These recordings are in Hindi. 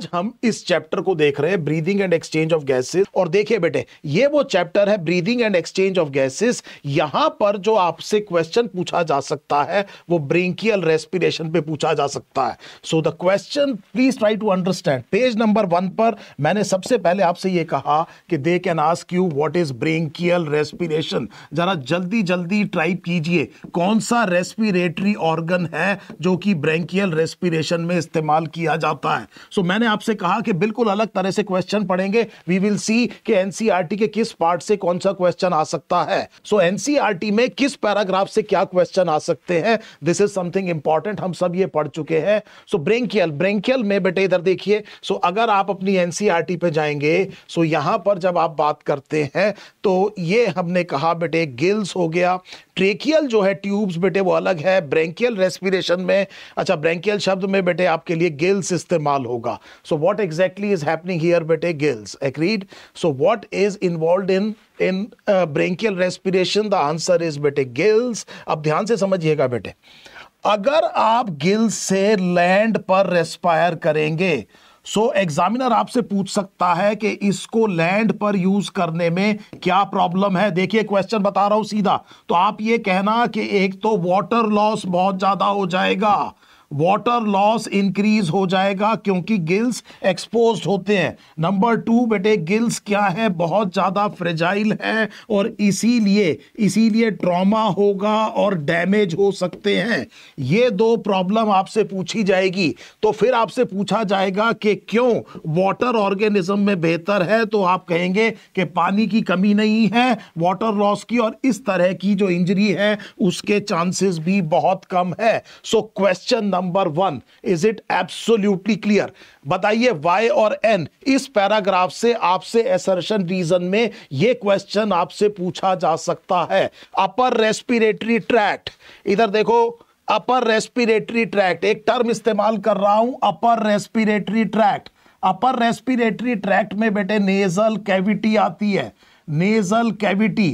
आज हम इस चैप्टर को देख रहे हैं breathing and exchange of gases और देखिए बेटे ये वो चैप्टर है breathing and exchange of gases यहां पर जो आपसे क्वेश्चन पूछा जा सकता है वो ब्रिंकियल रेस्पिरेशन पे पूछा जा सकता है so the question please try to understand page number one पर मैंने सबसे पहले आपसे ये कहा कि they can ask you what is branchial respiration जरा जल्दी जल्दी ट्राई कीजिए कौन सा रेस्पिरेटरी ऑर्गन है जो कि ब्रेंकियल रेस्पिरेशन में इस्तेमाल किया जाता है सो so, मैंने आपसे कहा कि बिल्कुल अलग तरह से क्वेश्चन पढ़ेंगे वी विल सी कि एनसीईआरटी e के किस पार्ट से कौन सा क्वेश्चन आ सकता है सो so, एनसीईआरटी e में किस पैराग्राफ से क्या क्वेश्चन आ सकते हैं दिस इज समथिंग इंपॉर्टेंट हम सब ये पढ़ चुके हैं सो ब्रेंकियल ब्रेंकियल में बेटे इधर देखिए सो so, अगर आप अपनी एनसीईआरटी e पे जाएंगे सो so यहां पर जब आप बात करते हैं तो ये हमने कहा बेटे गिल्स हो गया ट्रेकियल जो है ट्यूब्स बेटे वो अलग है ब्रेंकियल रेस्पिरेशन में अच्छा ब्रेंकियल शब्द में बेटे आपके लिए गिल्स इस्तेमाल होगा so what exactly is happening here बेटे gills agreed so what is involve in in branchial respiration the answer is बेटे गिल्स अब ध्यान से समझिएगा बेटे अगर आप गिल्स से लैंड पर रेस्पायर करेंगे सो so, एग्जामिनर आपसे पूछ सकता है कि इसको लैंड पर यूज करने में क्या प्रॉब्लम है देखिए क्वेश्चन बता रहा हूं सीधा तो आप ये कहना कि एक तो वाटर लॉस बहुत ज्यादा हो जाएगा वाटर लॉस इंक्रीज हो जाएगा क्योंकि गिल्स एक्सपोज होते हैं नंबर टू बेटे गिल्स क्या है बहुत ज़्यादा फ्रेजाइल है और इसीलिए इसीलिए ट्रॉमा होगा और डैमेज हो सकते हैं ये दो प्रॉब्लम आपसे पूछी जाएगी तो फिर आपसे पूछा जाएगा कि क्यों वाटर ऑर्गेनिज्म में बेहतर है तो आप कहेंगे कि पानी की कमी नहीं है वाटर लॉस की और इस तरह की जो इंजरी है उसके चांसेस भी बहुत कम है so question number number one is it absolutely clear बताइए वाई और एन इस पैराग्राफ से आपसे एसर्शन रीजन में यह क्वेश्चन आपसे पूछा जा सकता है अपर रेस्पिरेटरी ट्रैक्ट इधर देखो अपर रेस्पिरेटरी ट्रैक्ट एक टर्म इस्तेमाल कर रहा हूं upper respiratory tract upper respiratory tract में बेटे नेजल कैविटी आती है नेजल कैविटी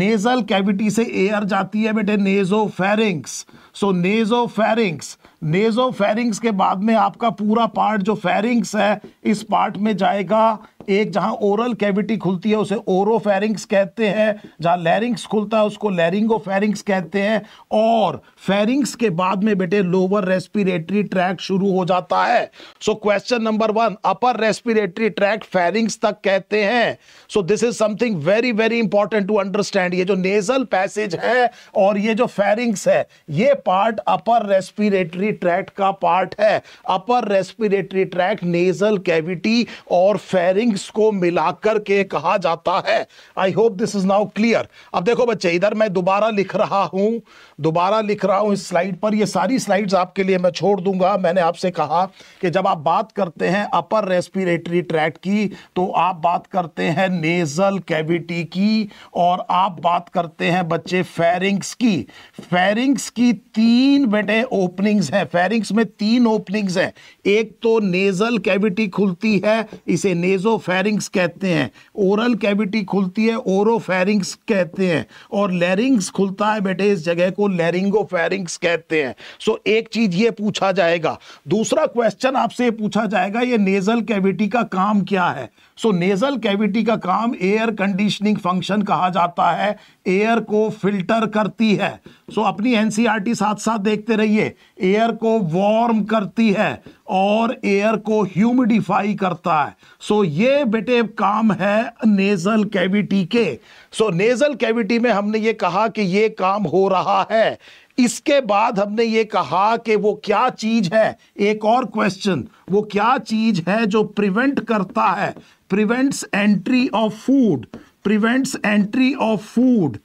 नेजल कैविटी से एयर जाती है बेटे nasopharynx so nasopharynx nasopharynx के बाद में आपका पूरा पार्ट जो फेरिंग्स है इस पार्ट में जाएगा एक जहां ओरल कैविटी खुलती है उसे ओरोफेरिंग्स कहते हैं जहां लैरिंग्स खुलता है उसको लैरिंगोफेरिंग्स कहते हैं और फेरिंग्स के बाद में बेटे लोअर रेस्पिरेटरी ट्रैक शुरू हो जाता है so question number one upper respiratory tract pharynx तक कहते हैं so this is something very very important to understand ये जो नेजल पैसेज है और ये जो फेरिंग्स है ये पार्ट अपर रेस्पिरेटरी ट्रैक का पार्ट है upper respiratory tract nasal cavity और फेरिंग वर्ड्स को मिलाकर के कहा जाता है I hope this is now clear अब देखो बच्चे इधर मैं दोबारा लिख रहा हूं दोबारा लिख रहा हूं इस स्लाइड पर ये सारी स्लाइड्स आपके लिए मैं छोड़ दूंगा मैंने आपसे कहा कि जब आप बात करते हैं अपर रेस्पिरेटरी ट्रैक की तो आप बात करते हैं नेजल कैविटी की और आप बात करते हैं बच्चे फेरिंग्स की फेरिंग्स की तीन बेटे ओपनिंग्स हैं फेरिंग्स में तीन ओपनिंग्स हैं एक तो नेजल कैविटी खुलती है इसे नेजो फेरिंग्स कहते हैं ओरल कैविटी खुलती है ओरो फेरिंग्स कहते हैं और लेरिंग्स खुलता है बेटे इस जगह को लैरिंगो फेरिंग्स कहते हैं सो so, एक चीज ये पूछा जाएगा दूसरा क्वेश्चन आपसे पूछा जाएगा ये नेजल कैविटी का काम क्या है सो नेजल कैविटी का काम एयर कंडीशनिंग फंक्शन कहा जाता है एयर को फिल्टर करती है सो so, अपनी एनसीईआरटी e साथ साथ देखते रहिए एयर को वार्म करती है और एयर को ह्यूमिडिफाई करता है सो so, ये बेटे काम है नेजल कैविटी के सो so, नेजल कैविटी में हमने ये कहा कि ये काम हो रहा है इसके बाद हमने ये कहा कि वो क्या चीज है एक और क्वेश्चन वो क्या चीज है जो प्रिवेंट करता है prevents entry of food prevents entry of food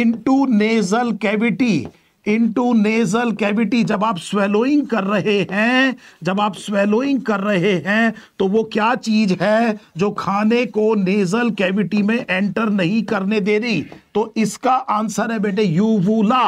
into nasal cavity into nasal cavity जब आप स्वेलोइंग कर रहे हैं जब आप स्वेलोइंग कर रहे हैं तो वो क्या चीज है जो खाने को नेजल कैविटी में एंटर नहीं करने दे रही तो इसका आंसर है बेटे uvula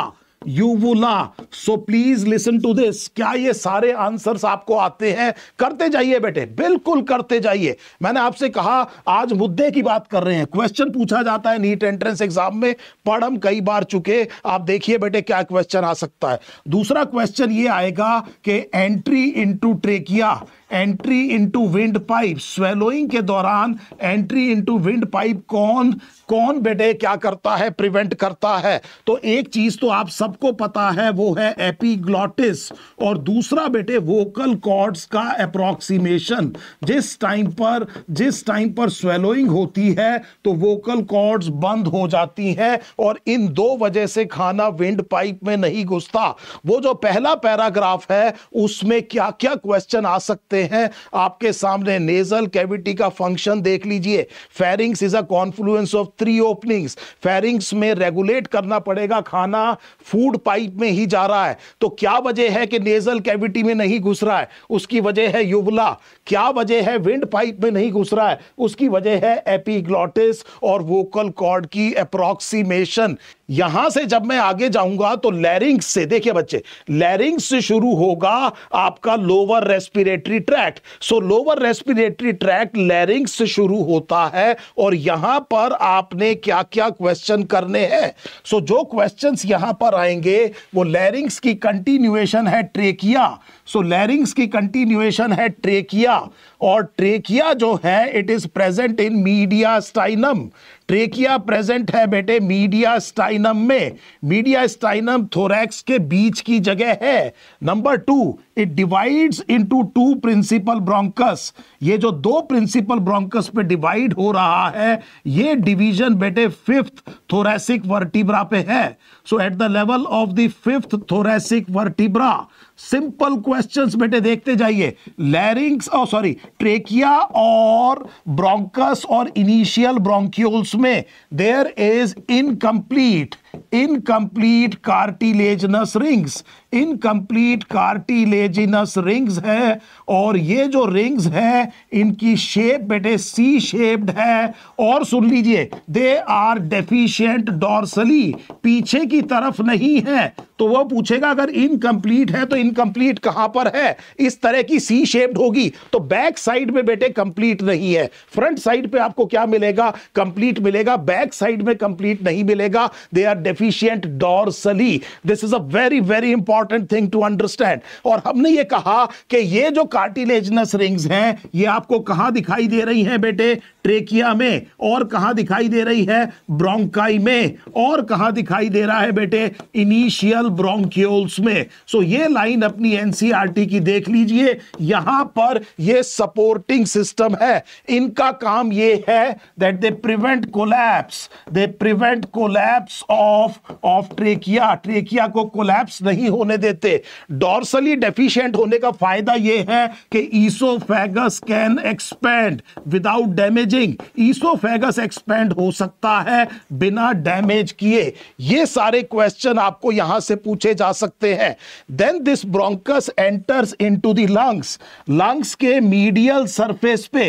uvula so please listen to this क्या ये सारे आंसर्स आपको आते हैं करते जाइए बेटे बिल्कुल करते जाइए मैंने आपसे कहा आज मुद्दे की बात कर रहे हैं क्वेश्चन पूछा जाता है नीट एंट्रेंस एग्जाम में पढ़ हम कई बार चुके आप देखिए बेटे क्या क्वेश्चन आ सकता है दूसरा क्वेश्चन ये आएगा कि entry into trachea entry into windpipe swallowing के दौरान एंट्री इनटू विंड पाइप कौन कौन बेटे क्या करता है प्रिवेंट करता है तो एक चीज तो आप सबको पता है वो है एपीग्लॉटिस और दूसरा बेटे वोकल कॉर्ड्स का अप्रोक्सीमेशन जिस टाइम पर जिस टाइम पर स्वेलोइंग होती है तो वोकल कॉर्ड्स बंद हो जाती हैं और इन दो वजह से खाना विंड पाइप में नहीं घुसता वो जो पहला पैराग्राफ है उसमें क्या क्या क्वेश्चन आ सकते करते हैं आपके सामने नेजल कैविटी का फंक्शन देख लीजिए pharynx is a confluence of three openings pharynx में रेगुलेट करना पड़ेगा खाना फूड पाइप में ही जा रहा है तो क्या वजह है कि नेजल कैविटी में नहीं घुस रहा है उसकी वजह है युवला क्या वजह है विंड पाइप में नहीं घुस रहा है उसकी वजह है एपीग्लॉटिस और वोकल कॉर्ड की अप्रोक्सीमेशन यहां से जब मैं आगे जाऊंगा तो लैरिंग्स से देखिए बच्चे लैरिंग्स से शुरू होगा आपका lower respiratory tract so lower respiratory tract larynx से शुरू होता है और यहां पर आपने क्या क्या क्वेश्चन करने हैं सो so, जो क्वेश्चन यहां पर आएंगे वो लैरिंग्स की कंटिन्यूएशन है ट्रेकिया सो so, लैरिंग्स की कंटिन्यूएशन है ट्रेकिया और ट्रेकिया जो है it is present in mediastinum trachea present है बेटे मीडिया स्टाइनम में मीडिया स्टाइनम थोरैक्स के बीच की जगह है number two it divides into two principal bronchus ये जो दो प्रिंसिपल ब्रोंकस पे डिवाइड हो रहा है ये डिवीजन बेटे फिफ्थ थोरेसिक वर्टिब्रा पे है so at the level of the fifth thoracic vertebra simple questions बेटे देखते जाइए लैरिंग्स oh, और सॉरी ट्रेकिया और ब्रोंकस और इनिशियल ब्रोंकियोल्स में there is incomplete incomplete cartilaginous rings incomplete cartilaginous rings है और ये जो रिंग्स हैं इनकी शेप बेटे सी शेप्ड है और सुन लीजिए दे आर डेफिशियंट डॉर्सली पीछे की तरफ नहीं है तो वो पूछेगा अगर इनकम्प्लीट है तो इनकम्प्लीट कहां पर है इस तरह की सी शेप्ड होगी तो बैक साइड में बेटे कंप्लीट नहीं है फ्रंट साइड पे आपको क्या मिलेगा कंप्लीट मिलेगा बैक साइड में कंप्लीट नहीं मिलेगा they are deficient dorsally this is a very very important thing to understand और हमने ये कहा कि ये जो कार्टिलेजनस रिंग्स हैं ये आपको कहां दिखाई दे रही हैं बेटे ट्रेकिया में और कहां दिखाई दे रही है ब्रोंकाई में और कहां दिखाई दे रहा है बेटे इनिशियल नेजल ब्रोंकियोल्स में सो ये लाइन अपनी एनसीईआरटी e की देख लीजिए यहां पर ये सपोर्टिंग सिस्टम है इनका काम ये है that they prevent collapse they prevent collapse of of trachea trachea को कोलैप्स नहीं होने देते डॉर्सली डेफिशिएंट होने का फायदा यह है कि oesophagus can expand without damaging oesophagus expand हो सकता है बिना डैमेज किए ये सारे क्वेश्चन आपको यहां से पूछे जा सकते हैं then this bronchus enters into lungs lungs के मीडियल सरफेस पे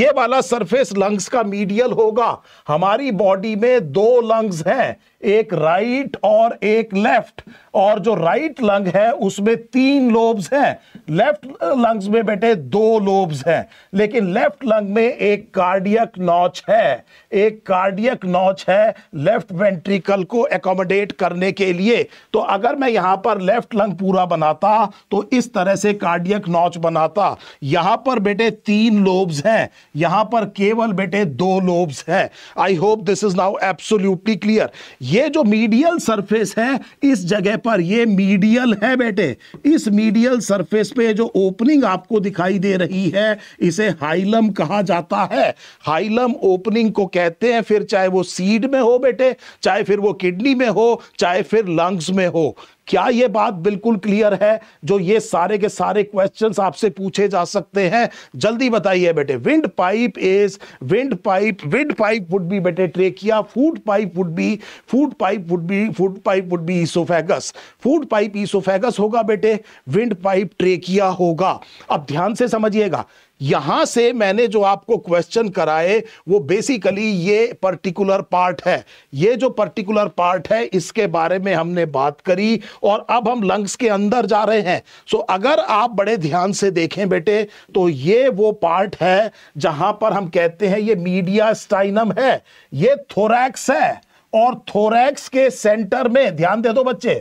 ये वाला सरफेस लंग्स का मीडियल होगा हमारी बॉडी में दो लंग्स हैं एक राइट और एक लेफ्ट और जो राइट लंग है उसमें तीन लोब्स हैं लेफ्ट लंग्स uh, में बैठे दो लोब्स हैं लेकिन लेफ्ट लंग में एक कार्डियक नॉच है एक कार्डियक नॉच है लेफ्ट वेंट्रिकल को एकोमोडेट करने के लिए तो अगर मैं यहां पर लेफ्ट लंग पूरा बनाता तो इस तरह से कार्डियक नॉच बनाता यहां पर बेटे तीन लोब्स हैं यहां पर केवल बेटे दो लोब्स हैं I hope this is now absolutely clear ये जो मीडियल सरफेस है इस जगह पर ये मीडियल है बेटे इस मीडियल सरफेस पे जो ओपनिंग आपको दिखाई दे रही है इसे हाइलम कहा जाता है हाइलम ओपनिंग को कहते हैं फिर चाहे वो सीड में हो बेटे चाहे फिर वो किडनी में हो चाहे फिर लंग्स में हो क्या ये बात बिल्कुल क्लियर है जो ये सारे के सारे क्वेश्चंस आपसे पूछे जा सकते हैं जल्दी बताइए बेटे wind pipe is wind pipe wind pipe would be बेटे trachea food pipe would be food pipe would be food pipe would be oesophagus food pipe oesophagus होगा बेटे विंड पाइप ट्रेकिया होगा अब ध्यान से समझिएगा यहां से मैंने जो आपको क्वेश्चन कराए वो बेसिकली ये पर्टिकुलर पार्ट है ये जो पर्टिकुलर पार्ट है इसके बारे में हमने बात करी और अब हम लंग्स के अंदर जा रहे हैं सो so, अगर आप बड़े ध्यान से देखें बेटे तो ये वो पार्ट है जहां पर हम कहते हैं ये मीडिया स्टाइनम है ये थोरैक्स है और थोरैक्स के सेंटर में ध्यान दे दो बच्चे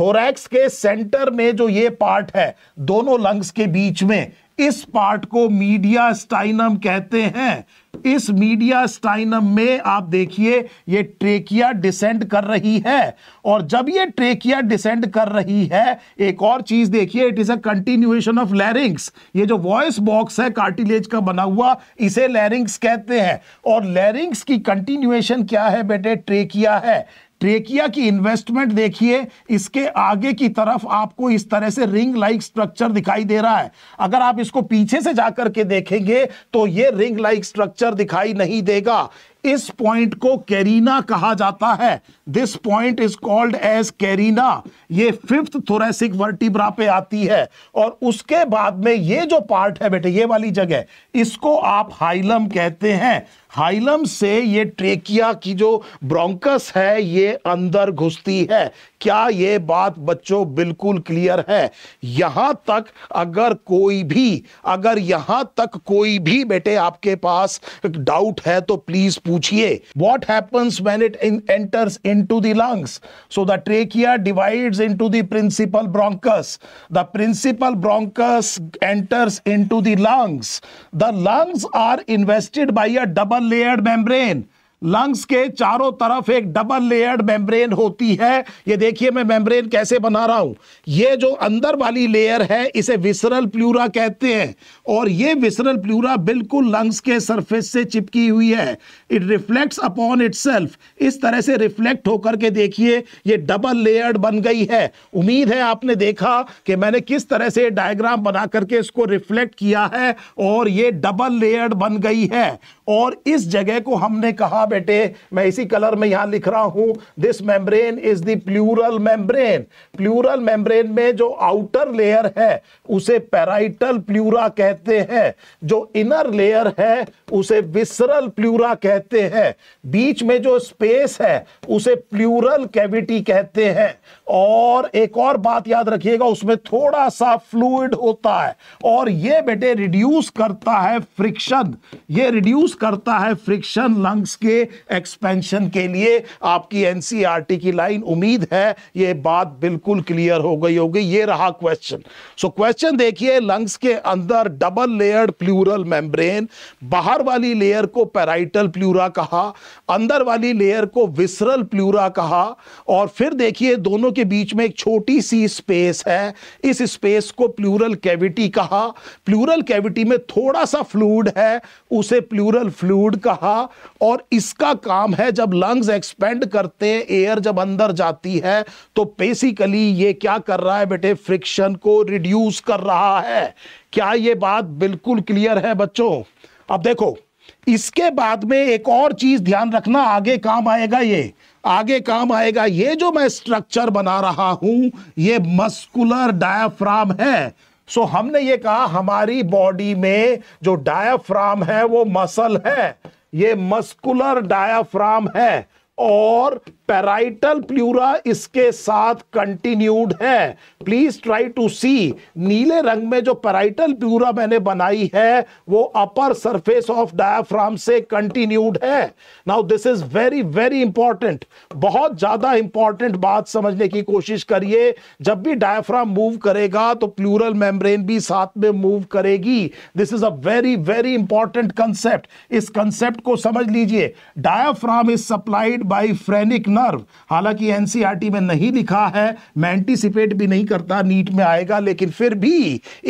थोरैक्स के सेंटर में जो ये पार्ट है दोनों लंग्स के बीच में इस पार्ट को मीडिया स्टाइनम कहते हैं इस मीडिया स्टाइनम में आप देखिए ये ट्रेकिया डिसेंड कर रही है और जब ये ट्रेकिया डिसेंड कर रही है एक और चीज देखिए it is a continuation of larynx ये जो वॉइस बॉक्स है कार्टिलेज का बना हुआ इसे लैरिंग्स कहते हैं और लैरिंग्स की कंटिन्यूएशन क्या है बेटे ट्रेकिया है ट्रेकिया की इन्वेस्टमेंट देखिए इसके आगे की तरफ आपको इस तरह से रिंग लाइक स्ट्रक्चर दिखाई दे रहा है अगर आप इसको पीछे से जाकर के देखेंगे तो ये रिंग लाइक स्ट्रक्चर दिखाई नहीं देगा इस पॉइंट को कैरीना कहा जाता है this point is called as carina ये फिफ्थ थोरेसिक वर्टिब्रा पे आती है और उसके बाद में ये जो पार्ट है बेटे ये वाली जगह इसको आप हाइलम कहते हैं हाइलम से ये ट्रेकिया की जो ब्रोंकस है ये अंदर घुसती है क्या ये बात बच्चों बिल्कुल क्लियर है यहां तक अगर कोई भी अगर यहां तक कोई भी बेटे आपके पास डाउट है तो प्लीज पूछिए what happens when it enters into the lungs so the trachea divides into the principal bronchus the principal bronchus enters into the lungs the lungs are invested by a double double layered membrane lungs के चारों तरफ एक डबल लेयर्ड मेम्ब्रेन होती है ये देखिए मैं मेम्ब्रेन कैसे बना रहा हूं ये जो अंदर वाली लेयर है इसे विसरल प्लूरा कहते हैं और ये विसरल प्लूरा बिल्कुल लंग्स के सरफेस से चिपकी हुई है इट रिफ्लेक्ट्स अपॉन इट इस तरह से रिफ्लेक्ट होकर के देखिए ये डबल लेयर्ड बन गई है उम्मीद है आपने देखा कि मैंने किस तरह से डायग्राम बना करके इसको रिफ्लेक्ट किया है और ये डबल लेयर्ड बन गई है और इस जगह को हमने कहा बेटे मैं इसी कलर में यहां लिख रहा हूं this membrane is the pleural membrane pleural membrane में जो आउटर लेयर है उसे पेराइटल प्लूरा कहते हैं जो इनर लेयर है उसे विसरल प्लूरा कहते हैं बीच में जो स्पेस है उसे प्लूरल कैविटी कहते हैं और एक और बात याद रखिएगा उसमें थोड़ा सा फ्लूड होता है और ये बेटे रिड्यूस करता है फ्रिक्शन ये रिड्यूस करता है फ्रिक्शन लंग्स के एक्सपेंशन के लिए आपकी एनसीईआरटी e की लाइन उम्मीद है ये बात बिल्कुल क्लियर हो गई होगी ये रहा क्वेश्चन सो क्वेश्चन देखिए लंग्स के अंदर डबल लेयर प्लूरल मेम्ब्रेन बाहर वाली लेयर को पेराइटल प्लूरा कहा अंदर वाली लेयर को विसरल प्लूरा कहा और फिर देखिए दोनों के बीच में एक छोटी सी स्पेस है इस स्पेस को प्लूरल कैविटी कहा प्लूरल कैविटी में थोड़ा सा फ्लूड है उसे प्लूरल फ्लूड कहा और इसका काम है जब लंग्स एक्सपेंड करते हैं एयर जब अंदर जाती है तो बेसिकली ये क्या कर रहा है बेटे फ्रिक्शन को रिड्यूस कर रहा है क्या ये बात बिल्कुल क्लियर है बच्चों अब देखो इसके बाद में एक और चीज ध्यान रखना आगे काम आएगा ये आगे काम आएगा ये जो मैं स्ट्रक्चर बना रहा हूं ये मस्कुलर डायाफ्राम है सो so, हमने ये कहा हमारी बॉडी में जो डायफ्राम है वो मसल है ये मस्कुलर डायाफ्राम है और पेराइटल प्लूरा इसके साथ कंटिन्यूड है प्लीज ट्राई टू सी नीले रंग में जो पेराइटल प्लूरा मैंने बनाई है वो अपर सरफेस ऑफ डायफ्राम से कंटिन्यूड है now this is very very important बहुत ज्यादा इंपॉर्टेंट बात समझने की कोशिश करिए जब भी डायफ्राम मूव करेगा तो प्लूरल मेम्ब्रेन भी साथ में मूव करेगी this is a very very important concept इस कंसेप्ट को समझ लीजिए diaphragm is supplied by phrenic nerve हालांकि एनसीईआरटी e में नहीं लिखा है मैं एंटीसिपेट भी नहीं करता नीट में आएगा लेकिन फिर भी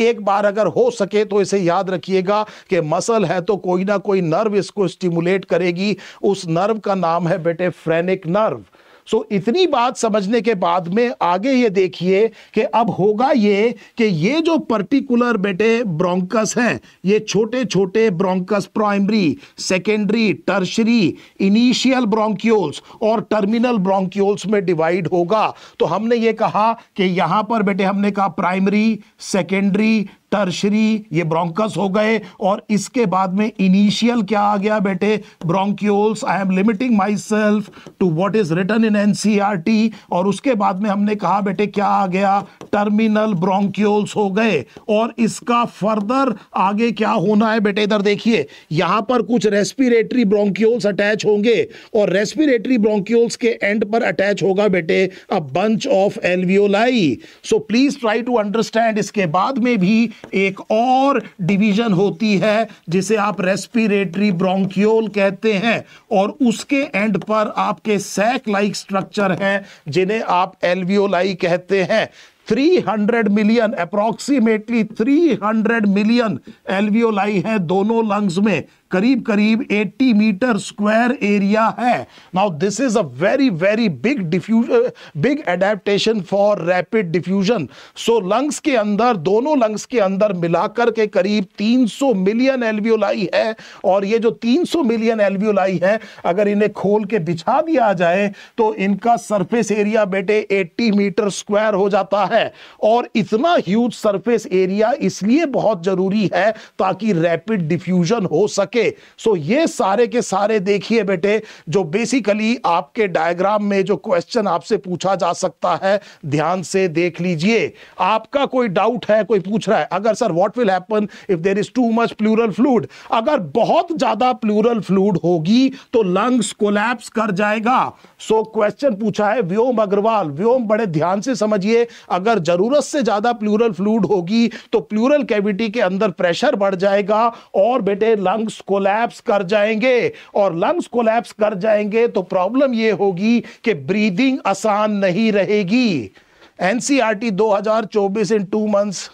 एक बार अगर हो सके तो इसे याद रखिएगा कि मसल है तो कोई ना कोई नर्व इसको स्टिमुलेट करेगी उस नर्व का नाम है बेटे फ्रेनिक नर्व सो इतनी बात समझने के बाद में आगे ये देखिए कि अब होगा ये कि ये जो पर्टिकुलर बेटे ब्रोंकस हैं ये छोटे छोटे bronchus primary secondary tertiary initial bronchioles और टर्मिनल ब्रोंकियोल्स में डिवाइड होगा तो हमने ये कहा कि यहाँ पर बेटे हमने कहा प्राइमरी सेकेंडरी टर्शरी ये ब्रोंकस हो गए और इसके बाद में इनिशियल क्या आ गया बेटे bronchioles I am limiting myself to what is written in N और उसके बाद में हमने कहा बेटे क्या आ गया टर्मिनल ब्रोंकियोल्स हो गए और इसका फर्दर आगे क्या होना है बेटे इधर देखिए यहां पर कुछ रेस्पिरेटरी ब्रोंकियोल्स अटैच होंगे और रेस्पिरेटरी ब्रोंकियोल्स के एंड पर अटैच होगा बेटे a bunch of alveoli so please try to understand इसके बाद में भी एक और डिवीजन होती है जिसे आप रेस्पिरेटरी ब्रोंकियोल कहते हैं और उसके एंड पर आपके सैक लाइक स्ट्रक्चर हैं जिन्हें आप एल्वियोलाई कहते हैं 300 मिलियन अप्रोक्सीमेटली 300 मिलियन एल्वियोलाई हैं दोनों लंग्स में करीब करीब 80 मीटर स्क्वायर एरिया है now this is a very very big diffuse big adaptation for rapid diffusion so lungs के अंदर दोनों लंग्स के अंदर मिलाकर के करीब 300 मिलियन एल्वियोलाई है और ये जो 300 मिलियन एल्वियोलाई है अगर इन्हें खोल के बिछा दिया जाए तो इनका सरफेस एरिया बेटे 80 मीटर स्क्वायर हो जाता है और इतना ह्यूज सरफेस एरिया इसलिए बहुत जरूरी है ताकि रैपिड डिफ्यूजन हो सके के सो ये सारे के सारे देखिए बेटे जो बेसिकली आपके डायग्राम में जो क्वेश्चन आपसे पूछा जा सकता है ध्यान से देख लीजिए आपका कोई डाउट है कोई पूछ रहा है अगर sir what will happen if there is too much pleural fluid अगर बहुत ज्यादा प्लूरल फ्लूड होगी तो लंग्स कोलैप्स कर जाएगा सो so, क्वेश्चन पूछा है व्योम अग्रवाल व्योम बड़े ध्यान से समझिए अगर जरूरत से ज्यादा प्लूरल फ्लूड होगी तो प्लूरल कैविटी के अंदर प्रेशर बढ़ जाएगा और बेटे लंग्स कोलैप्स कर जाएंगे और लंग्स कोलैप्स कर जाएंगे तो प्रॉब्लम यह होगी कि ब्रीदिंग आसान नहीं रहेगी NCERT 2024 in two months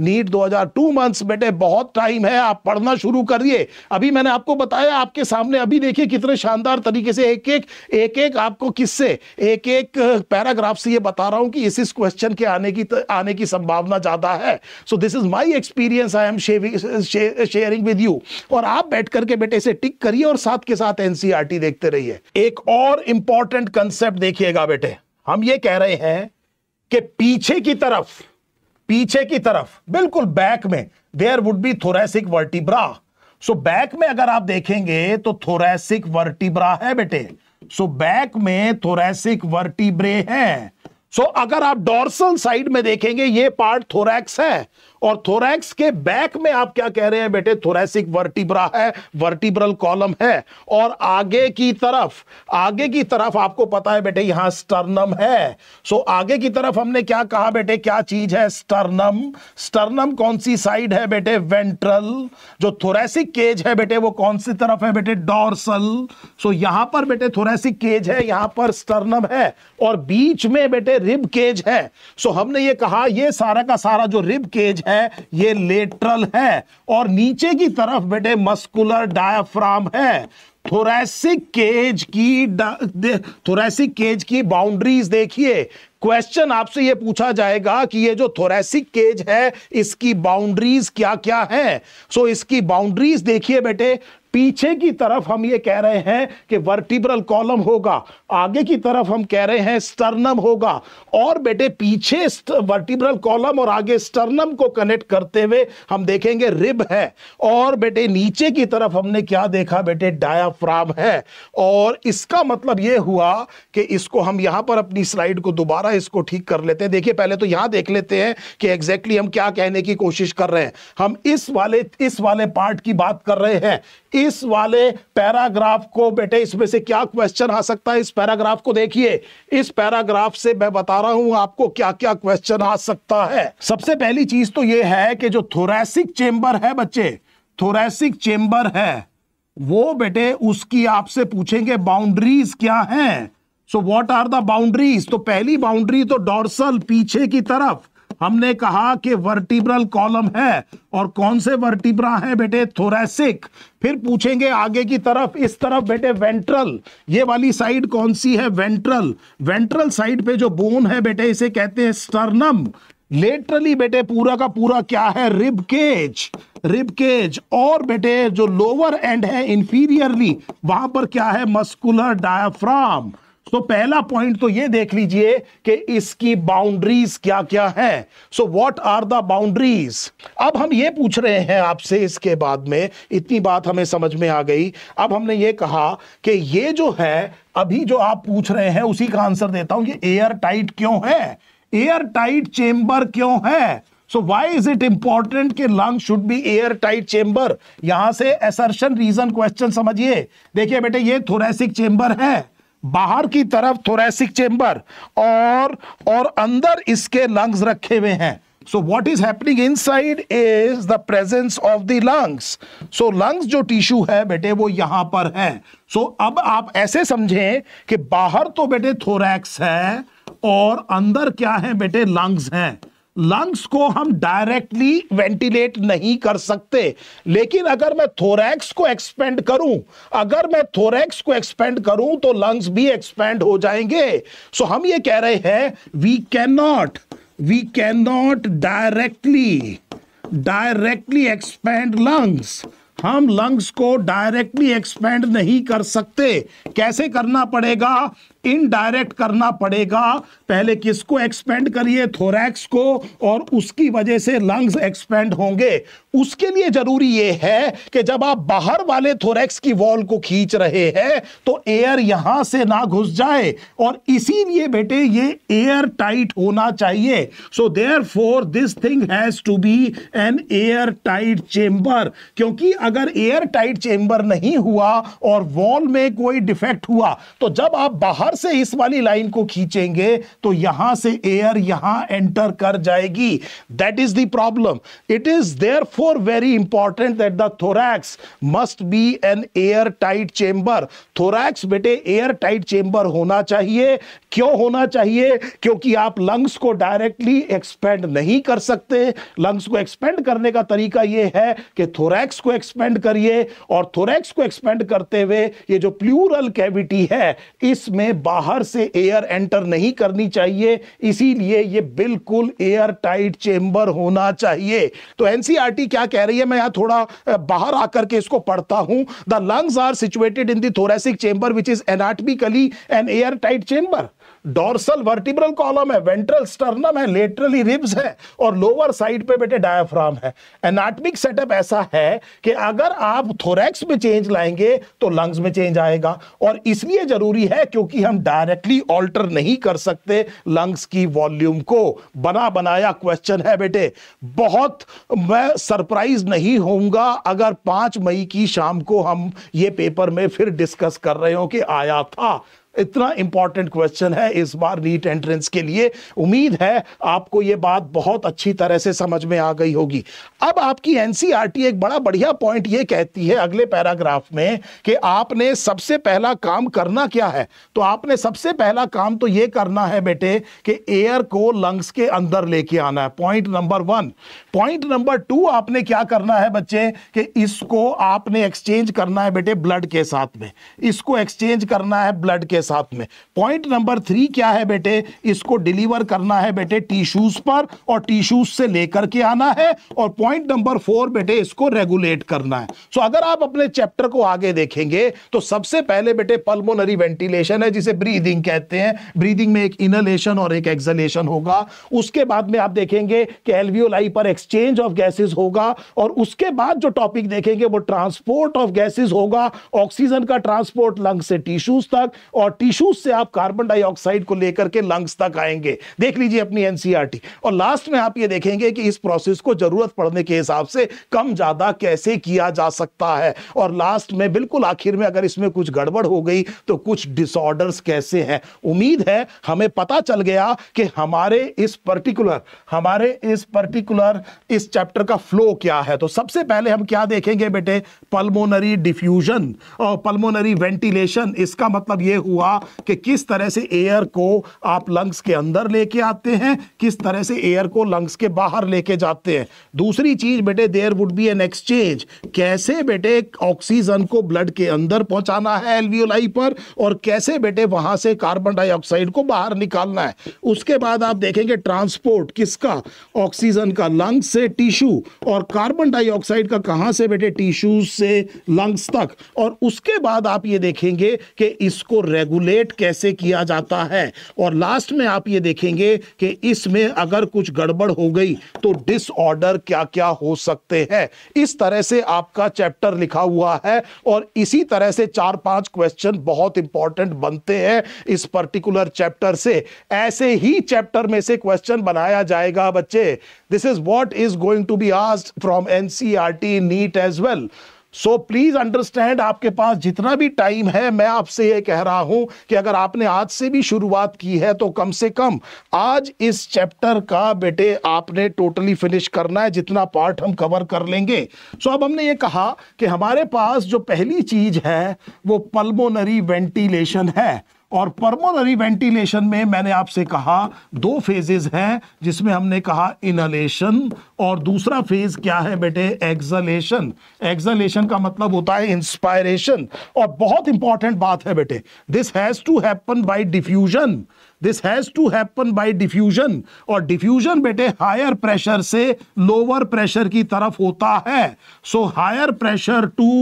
NEET 2002 months बेटे बहुत टाइम है आप पढ़ना शुरू करिए अभी मैंने आपको बताया आपके सामने अभी देखिए कितने शानदार तरीके से एक एक एक एक आपको किससे एक एक पैराग्राफ से ये बता रहा हूं कि इस इस क्वेश्चन के आने की आने की संभावना ज्यादा है so this is my experience I am sharing with you और आप बैठ करके बेटे इसे टिक करिए और साथ के साथ एनसीआर e देखते रहिए एक और इंपॉर्टेंट कंसेप्ट देखिएगा बेटे हम ये कह रहे हैं कि पीछे की तरफ पीछे की तरफ बिल्कुल बैक में there would be thoracic vertebra so back में अगर आप देखेंगे तो थोरेसिक वर्टिब्रा है बेटे सो so, बैक में थोरेसिक वर्टिब्रे हैं सो so, अगर आप डोर्सल साइड में देखेंगे ये पार्ट थोरैक्स है और थोरैक्स के बैक में आप क्या कह रहे हैं बेटे थोरेसिक वर्टिब्रा है वर्टिब्रल कॉलम है और आगे की तरफ आगे की तरफ आपको पता है बेटे यहां स्टर्नम है सो आगे की तरफ हमने क्या कहा बेटे क्या चीज है स्टर्नम स्टर्नम कौन सी साइड है बेटे वेंट्रल जो थोरेसिक केज है बेटे वो कौन सी तरफ है बेटे डॉर्सल सो यहां पर बेटे थोरेसिक केज है यहां पर स्टर्नम है और बीच में बेटे रिब केज है सो हमने ये कहा ये सारा का सारा जो रिब केज है ये लेटरल है और नीचे की तरफ बेटे मस्कुलर डायफ्राम है थोरेसिक केज की थोरेसिक केज की बाउंड्रीज देखिए क्वेश्चन आपसे ये पूछा जाएगा कि ये जो थोरेसिक केज है इसकी बाउंड्रीज क्या क्या है सो so, इसकी बाउंड्रीज देखिए बेटे पीछे की तरफ हम ये कह रहे हैं कि वर्टिब्रल कॉलम होगा आगे की तरफ हम कह रहे हैं स्टर्नम होगा और बेटे पीछे वर्टिब्रल कॉलम और आगे स्टर्नम को कनेक्ट करते हुए हम देखेंगे रिब है और बेटे नीचे की तरफ हमने क्या देखा बेटे डायाफ्राम है और इसका मतलब ये हुआ कि इसको हम यहां पर अपनी स्लाइड को दोबारा इसको ठीक कर लेते हैं देखिए पहले तो यहां देख लेते हैं कि एग्जैक्टली exactly हम क्या कहने की कोशिश कर रहे हैं हम इस वाले इस वाले पार्ट की बात कर रहे हैं इस वाले पैराग्राफ को बेटे इसमें से क्या क्वेश्चन आ सकता है इस पैराग्राफ को देखिए इस पैराग्राफ से मैं बता रहा हूं आपको क्या क्या क्वेश्चन आ सकता है सबसे पहली चीज तो यह है कि जो थोरेसिक चेंबर है बच्चे थोरेसिक चेंबर है वो बेटे उसकी आपसे पूछेंगे बाउंड्रीज क्या हैं so what are the boundaries तो पहली बाउंड्री तो डॉर्सल पीछे की तरफ हमने कहा कि वर्टिब्रल कॉलम है और कौन से वर्टिब्रा है बेटे थोरेसिक फिर पूछेंगे आगे की तरफ इस तरफ बेटे वेंट्रल ये वाली साइड कौन सी है वेंट्रल वेंट्रल साइड पे जो बोन है बेटे इसे कहते हैं स्टर्नम लेटरली बेटे पूरा का पूरा क्या है रिब केज रिब केज और बेटे जो लोअर एंड है इंफीरियरली वहां पर क्या है मस्कुलर डायफ्राम तो पहला पॉइंट तो ये देख लीजिए कि इसकी बाउंड्रीज क्या क्या हैं so what are the boundaries अब हम ये पूछ रहे हैं आपसे इसके बाद में इतनी बात हमें समझ में आ गई अब हमने ये कहा कि ये जो है अभी जो आप पूछ रहे हैं उसी का आंसर देता हूं ये एयर टाइट क्यों है एयर टाइट चेंबर क्यों है so why is it important कि lung should be air tight chamber यहां से एसर्शन रीजन क्वेश्चन समझिए देखिए बेटे ये थोरेसिक चेंबर है बाहर की तरफ थोरेसिक चेंबर और और अंदर इसके लंग्स रखे हुए हैं so what is happening inside is the presence of the lungs so lungs जो टिश्यू है बेटे वो यहां पर है सो so, अब आप ऐसे समझें कि बाहर तो बेटे थोरैक्स है और अंदर क्या है बेटे लंग्स हैं लंग्स को हम डायरेक्टली वेंटिलेट नहीं कर सकते लेकिन अगर मैं थोरैक्स को एक्सपेंड करूं अगर मैं थोरैक्स को एक्सपेंड करूं तो लंग्स भी एक्सपेंड हो जाएंगे सो so हम ये कह रहे हैं we can not we can not directly directly expand lungs हम लंग्स को डायरेक्टली एक्सपेंड नहीं कर सकते कैसे करना पड़ेगा इनडायरेक्ट करना पड़ेगा पहले किसको एक्सपेंड करिए थोरैक्स को और उसकी वजह से लंग्स एक्सपेंड होंगे उसके लिए जरूरी यह है कि जब आप बाहर वाले थोरैक्स की वॉल को खींच रहे हैं तो एयर यहां से ना घुस जाए और इसीलिए बेटे ये एयर टाइट होना चाहिए so therefore this thing has to be an air tight chamber क्योंकि अगर एयर टाइट चेंबर नहीं हुआ और वॉल में कोई डिफेक्ट हुआ तो जब आप बाहर बाहर से इस वाली लाइन को खींचेंगे तो यहां से एयर यहां एंटर कर जाएगी that is the problem it is therefore very important that the thorax must be an air tight chamber thorax बेटे एयर टाइट चेंबर होना चाहिए क्यों होना चाहिए क्योंकि आप लंग्स को डायरेक्टली एक्सपेंड नहीं कर सकते लंग्स को एक्सपेंड करने का तरीका यह है कि थोरैक्स को एक्सपेंड करिए और थोरैक्स को एक्सपेंड करते हुए ये जो प्लूरल कैविटी है इसमें बाहर से एयर एंटर नहीं करनी चाहिए इसीलिए ये बिल्कुल एयर टाइट चेंबर होना चाहिए तो एनसीआरटी e क्या कह रही है मैं यहां थोड़ा बाहर आकर के इसको पढ़ता हूं the lungs are situated in thoracic chamber which is anatomically an air tight chamber dorsal vertebral column है वेंट्रल स्टर्नम है लेटरली रिब्स है और लोअर साइड पे बेटे डायफ्राम है एनाटमिक सेटअप ऐसा है कि अगर आप थोरैक्स में चेंज लाएंगे तो लंग्स में चेंज आएगा और इसलिए जरूरी है क्योंकि हम डायरेक्टली ऑल्टर नहीं कर सकते लंग्स की वॉल्यूम को बना बनाया क्वेश्चन है बेटे बहुत मैं सरप्राइज नहीं होऊंगा अगर पांच मई की शाम को हम ये पेपर में फिर डिस्कस कर रहे हो कि आया था इतना इंपॉर्टेंट क्वेश्चन है इस बार नीट एंट्रेंस के लिए उम्मीद है आपको यह बात बहुत अच्छी तरह से समझ में आ गई होगी अब आपकी एनसीआरटी e एक बड़ा बढ़िया पॉइंट यह कहती है अगले पैराग्राफ में कि आपने सबसे पहला काम करना क्या है तो आपने सबसे पहला काम तो यह करना है बेटे कि एयर को लंग्स के अंदर लेके आना है point number one point number two आपने क्या करना है बच्चे कि इसको आपने एक्सचेंज करना है बेटे ब्लड के साथ में इसको एक्सचेंज करना है ब्लड के साथ में पॉइंट नंबर थ्री क्या है बेटे इसको डिलीवर करना है बेटे टीशूज पर और टीशूज से लेकर के आना है और पॉइंट नंबर फोर बेटे इसको रेगुलेट करना है सो so, अगर आप अपने चैप्टर को आगे देखेंगे तो सबसे पहले बेटे पल्मोनरी वेंटिलेशन है जिसे ब्रीदिंग कहते हैं ब्रीदिंग में एक इनलेशन और एक एक्सलेशन होगा उसके बाद में आप देखेंगे कि एलवीओलाई पर एक्सचेंज ऑफ गैसेस होगा और उसके बाद जो टॉपिक देखेंगे वो ट्रांसपोर्ट ऑफ गैसेस होगा ऑक्सीजन का ट्रांसपोर्ट लंग से टिश्यूज तक और टिश्यूज से आप कार्बन डाइऑक्साइड को लेकर के लंग्स तक आएंगे देख लीजिए अपनी एनसीआरटी e और लास्ट में आप ये देखेंगे कि इस प्रोसेस को जरूरत पड़ने के हिसाब से कम ज्यादा कैसे किया जा सकता है और लास्ट में बिल्कुल आखिर में अगर इसमें कुछ गड़बड़ हो गई तो कुछ डिसऑर्डर्स कैसे हैं उम्मीद है हमें पता चल गया कि हमारे इस पर्टिकुलर हमारे इस पर्टिकुलर इस चैप्टर का फ्लो क्या है तो सबसे पहले हम क्या देखेंगे बेटे पल्मोनरी डिफ्यूजन और पल्मोनरी वेंटिलेशन इसका मतलब यह हुआ हुआ कि किस तरह से एयर को आप लंग्स के अंदर लेके आते हैं किस तरह से एयर को लंग्स के बाहर लेके जाते हैं दूसरी चीज बेटे there would be an exchange कैसे बेटे ऑक्सीजन को ब्लड के अंदर पहुंचाना है एलवीओलाई पर और कैसे बेटे वहां से कार्बन डाइऑक्साइड को बाहर निकालना है उसके बाद आप देखेंगे ट्रांसपोर्ट किसका ऑक्सीजन का लंग्स से टिश्यू और कार्बन डाइऑक्साइड का कहां से बेटे टिश्यूज से लंग्स तक और उसके बाद आप ये देखेंगे कि इसको रेगुलर रेगुलेट कैसे किया जाता है और लास्ट में आप ये देखेंगे कि इसमें अगर कुछ गड़बड़ हो गई तो डिसऑर्डर क्या क्या हो सकते हैं इस तरह से आपका चैप्टर लिखा हुआ है और इसी तरह से चार पांच क्वेश्चन बहुत इंपॉर्टेंट बनते हैं इस पर्टिकुलर चैप्टर से ऐसे ही चैप्टर में से क्वेश्चन बनाया जाएगा बच्चे this is what is going to be asked from NCERT NEET as well so please understand आपके पास जितना भी टाइम है मैं आपसे ये कह रहा हूं कि अगर आपने आज से भी शुरुआत की है तो कम से कम आज इस चैप्टर का बेटे आपने टोटली फिनिश करना है जितना पार्ट हम कवर कर लेंगे सो so, अब हमने ये कहा कि हमारे पास जो पहली चीज है वो पल्मोनरी वेंटिलेशन है और परमोनरी वेंटिलेशन में मैंने आपसे कहा दो फेजेस हैं जिसमें हमने कहा इनलेशन और दूसरा फेज क्या है बेटे एक्सलेशन एक्सलेशन का मतलब होता है इंस्पायरेशन और बहुत इंपॉर्टेंट बात है बेटे this has to happen by diffusion this has to happen by diffusion और डिफ्यूजन बेटे हायर प्रेशर से लोअर प्रेशर की तरफ होता है so higher pressure to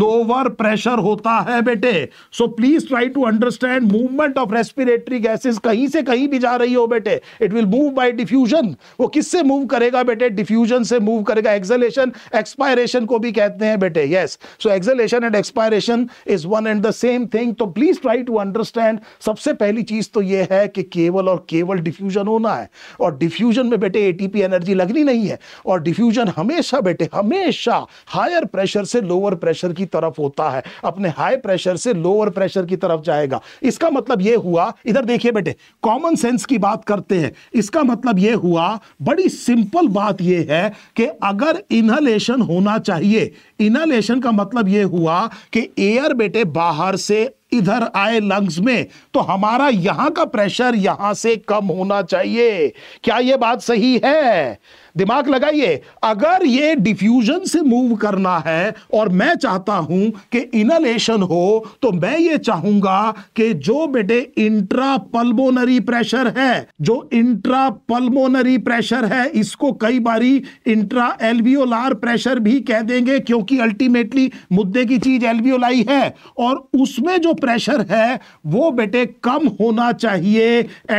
lower pressure होता है बेटे so please try to understand movement of respiratory gases कहीं से कहीं भी जा रही हो बेटे it will move by diffusion वो किससे मूव करेगा बेटे डिफ्यूजन से मूव करेगा एक्सलेशन एक्सपायरेशन को भी कहते हैं बेटे yes so exhalation and expiration is one and the same thing तो प्लीज ट्राई टू अंडरस्टैंड सबसे पहली चीज तो ये है है कि केवल और केवल डिफ्यूजन होना है और डिफ्यूजन में बेटे एटीपी एनर्जी लगनी नहीं है और डिफ्यूजन हमेशा बेटे हमेशा हायर प्रेशर से लोअर प्रेशर की तरफ होता है अपने हाई प्रेशर से लोअर प्रेशर की तरफ जाएगा इसका मतलब यह हुआ इधर देखिए बेटे कॉमन सेंस की बात करते हैं इसका मतलब यह हुआ बड़ी सिंपल बात यह है कि अगर इनहलेशन होना चाहिए इनालेशन का मतलब यह हुआ कि एयर बेटे बाहर से इधर आए लंग्स में तो हमारा यहां का प्रेशर यहां से कम होना चाहिए क्या यह बात सही है दिमाग लगाइए अगर ये डिफ्यूजन से मूव करना है और मैं चाहता हूं कि इनलेशन हो तो मैं ये चाहूंगा कि जो बेटे इंट्रा पल्मोनरी प्रेशर है जो इंट्रा पल्मोनरी प्रेशर है इसको कई बारी इंट्रा एलवीओलार प्रेशर भी कह देंगे क्योंकि अल्टीमेटली मुद्दे की चीज एलवीओलाई है और उसमें जो प्रेशर है वो बेटे कम होना चाहिए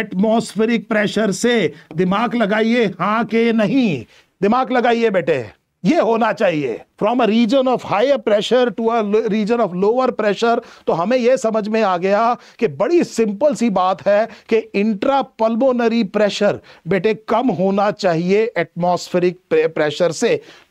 एटमोस्फेरिक प्रेशर से दिमाग लगाइए हाँ के नहीं नहीं दिमाग लगाइए बेटे ये होना चाहिए from a region of high pressure to a region of lower pressure तो हमें यह समझ में आ गया कि बड़ी सिंपल सी बात है कि इंट्रा पल्मोनरी प्रेशर बेटे कम होना चाहिए एटमॉस्फेरिक प्रेशर से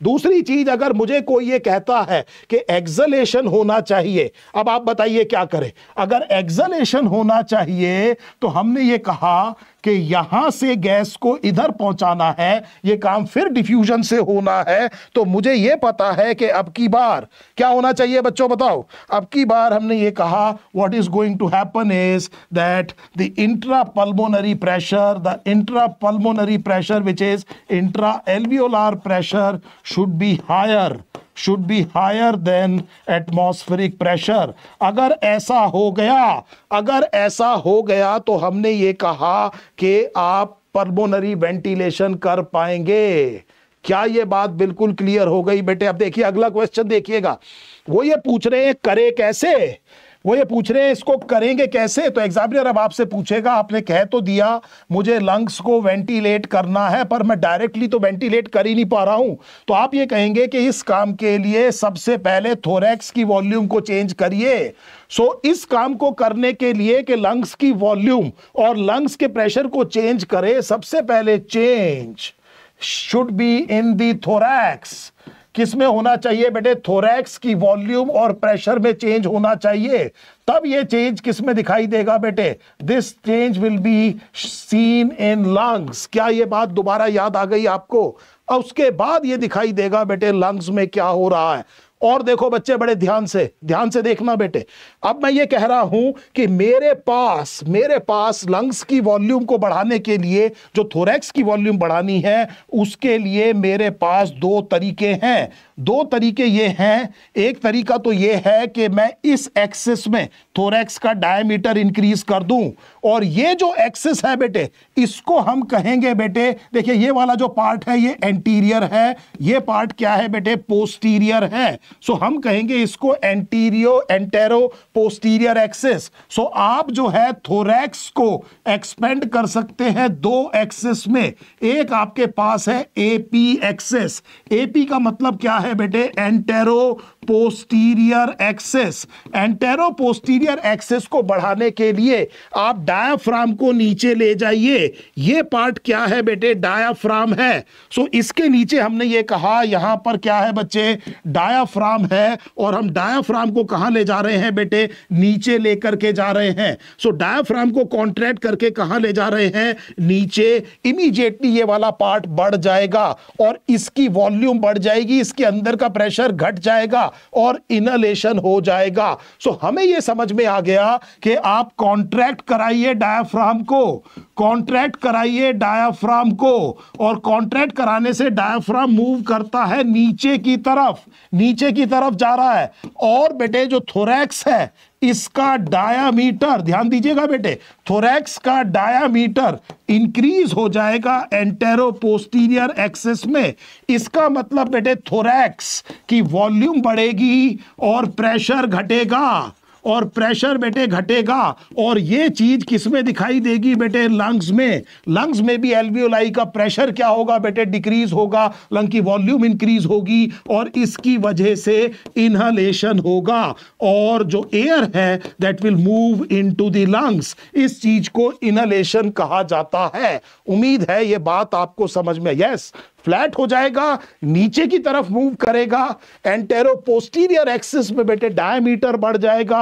दूसरी चीज अगर मुझे कोई ये कहता है कि एक्सलेशन होना चाहिए अब आप बताइए क्या करें अगर एक्सलेशन होना चाहिए तो हमने ये कहा कि यहां से गैस को इधर पहुंचाना है ये काम फिर डिफ्यूजन से होना है तो मुझे ये पता है कि अब की बार क्या होना चाहिए बच्चों बताओ अब की बार हमने ये कहा what is going to happen is that the intra pulmonary pressure the intra pulmonary pressure which is intra alveolar pressure should be higher should be higher than atmospheric pressure अगर ऐसा हो गया अगर ऐसा हो गया तो हमने ये कहा कि आप पर्मोनरी वेंटिलेशन कर पाएंगे क्या ये बात बिल्कुल क्लियर हो गई बेटे अब देखिए अगला क्वेश्चन देखिएगा वो ये पूछ रहे हैं करे कैसे वो ये पूछ रहे हैं इसको करेंगे कैसे तो एग्जामिनर अब आपसे पूछेगा आपने कह तो दिया मुझे लंग्स को वेंटिलेट करना है पर मैं डायरेक्टली तो वेंटिलेट कर ही नहीं पा रहा हूं तो आप ये कहेंगे कि इस काम के लिए सबसे पहले थोरेक्स की वॉल्यूम को चेंज करिए सो so, इस काम को करने के लिए कि लंग्स की वॉल्यूम और लंग्स के प्रेशर को चेंज करे सबसे पहले change should be in the thorax किस में होना चाहिए बेटे थोरैक्स की वॉल्यूम और प्रेशर में चेंज होना चाहिए तब ये चेंज किस में दिखाई देगा बेटे this change will be seen in lungs क्या ये बात दोबारा याद आ गई आपको और उसके बाद ये दिखाई देगा बेटे लंग्स में क्या हो रहा है और देखो बच्चे बड़े ध्यान से ध्यान से देखना बेटे अब मैं ये कह रहा हूं कि मेरे पास मेरे पास लंग्स की वॉल्यूम को बढ़ाने के लिए जो थोरेक्स की वॉल्यूम बढ़ानी है उसके लिए मेरे पास दो तरीके हैं दो तरीके ये हैं एक तरीका तो ये है कि मैं इस एक्सेस में थोरेक्स का डायमीटर इंक्रीज कर दूं और ये जो एक्सेस है बेटे इसको हम कहेंगे बेटे देखिए ये वाला जो पार्ट है ये एंटीरियर है ये पार्ट क्या है बेटे पोस्टीरियर है सो हम कहेंगे इसको antero antero posterior axis so आप जो है थोरेक्स को एक्सपेंड कर सकते हैं दो एक्सेस में एक आपके पास है एपी एक्सेस एपी का मतलब क्या है है बेटे antero posterior axis antero posterior axis को बढ़ाने के लिए आप डायाफ्राम को नीचे ले जाइए ये पार्ट क्या है बेटे डायाफ्राम है सो so, इसके नीचे हमने ये कहा यहाँ पर क्या है बच्चे डायाफ्राम है और हम डायाफ्राम को कहाँ ले जा रहे हैं बेटे नीचे लेकर के जा रहे हैं सो so, डायाफ्राम को कॉन्ट्रैक्ट करके कहाँ ले जा रहे हैं नीचे इमीजिएटली ये वाला पार्ट बढ़ जाएगा और इसकी वॉल्यूम बढ़ जाएगी इसके अंदर का प्रेशर घट जाएगा और इनलेशन हो जाएगा सो हमें यह समझ में आ गया कि आप कॉन्ट्रैक्ट कराइए डायाफ्राम को कॉन्ट्रैक्ट कराइए डायाफ्राम को और कॉन्ट्रैक्ट कराने से डायाफ्राम मूव करता है नीचे की तरफ नीचे की तरफ जा रहा है और बेटे जो थोरैक्स है इसका डायामीटर ध्यान दीजिएगा बेटे थोरैक्स का डायामीटर इंक्रीज हो जाएगा एंटेरो पोस्टीरियर एक्सेस में इसका मतलब बेटे थोरैक्स की वॉल्यूम बढ़ेगी और प्रेशर घटेगा और प्रेशर बेटे घटेगा और ये चीज किसमें दिखाई देगी बेटे लंग्स में लंग्स में भी एलवीओलाई का प्रेशर क्या होगा बेटे डिक्रीज होगा लंग की वॉल्यूम इंक्रीज होगी और इसकी वजह से इनहलेशन होगा और जो एयर है that will move into lungs इस चीज को इनहलेशन कहा जाता है उम्मीद है ये बात आपको समझ में यस फ्लैट हो जाएगा नीचे की तरफ मूव करेगा एंटेरो पोस्टीरियर एक्सिस में बेटे डायमीटर बढ़ जाएगा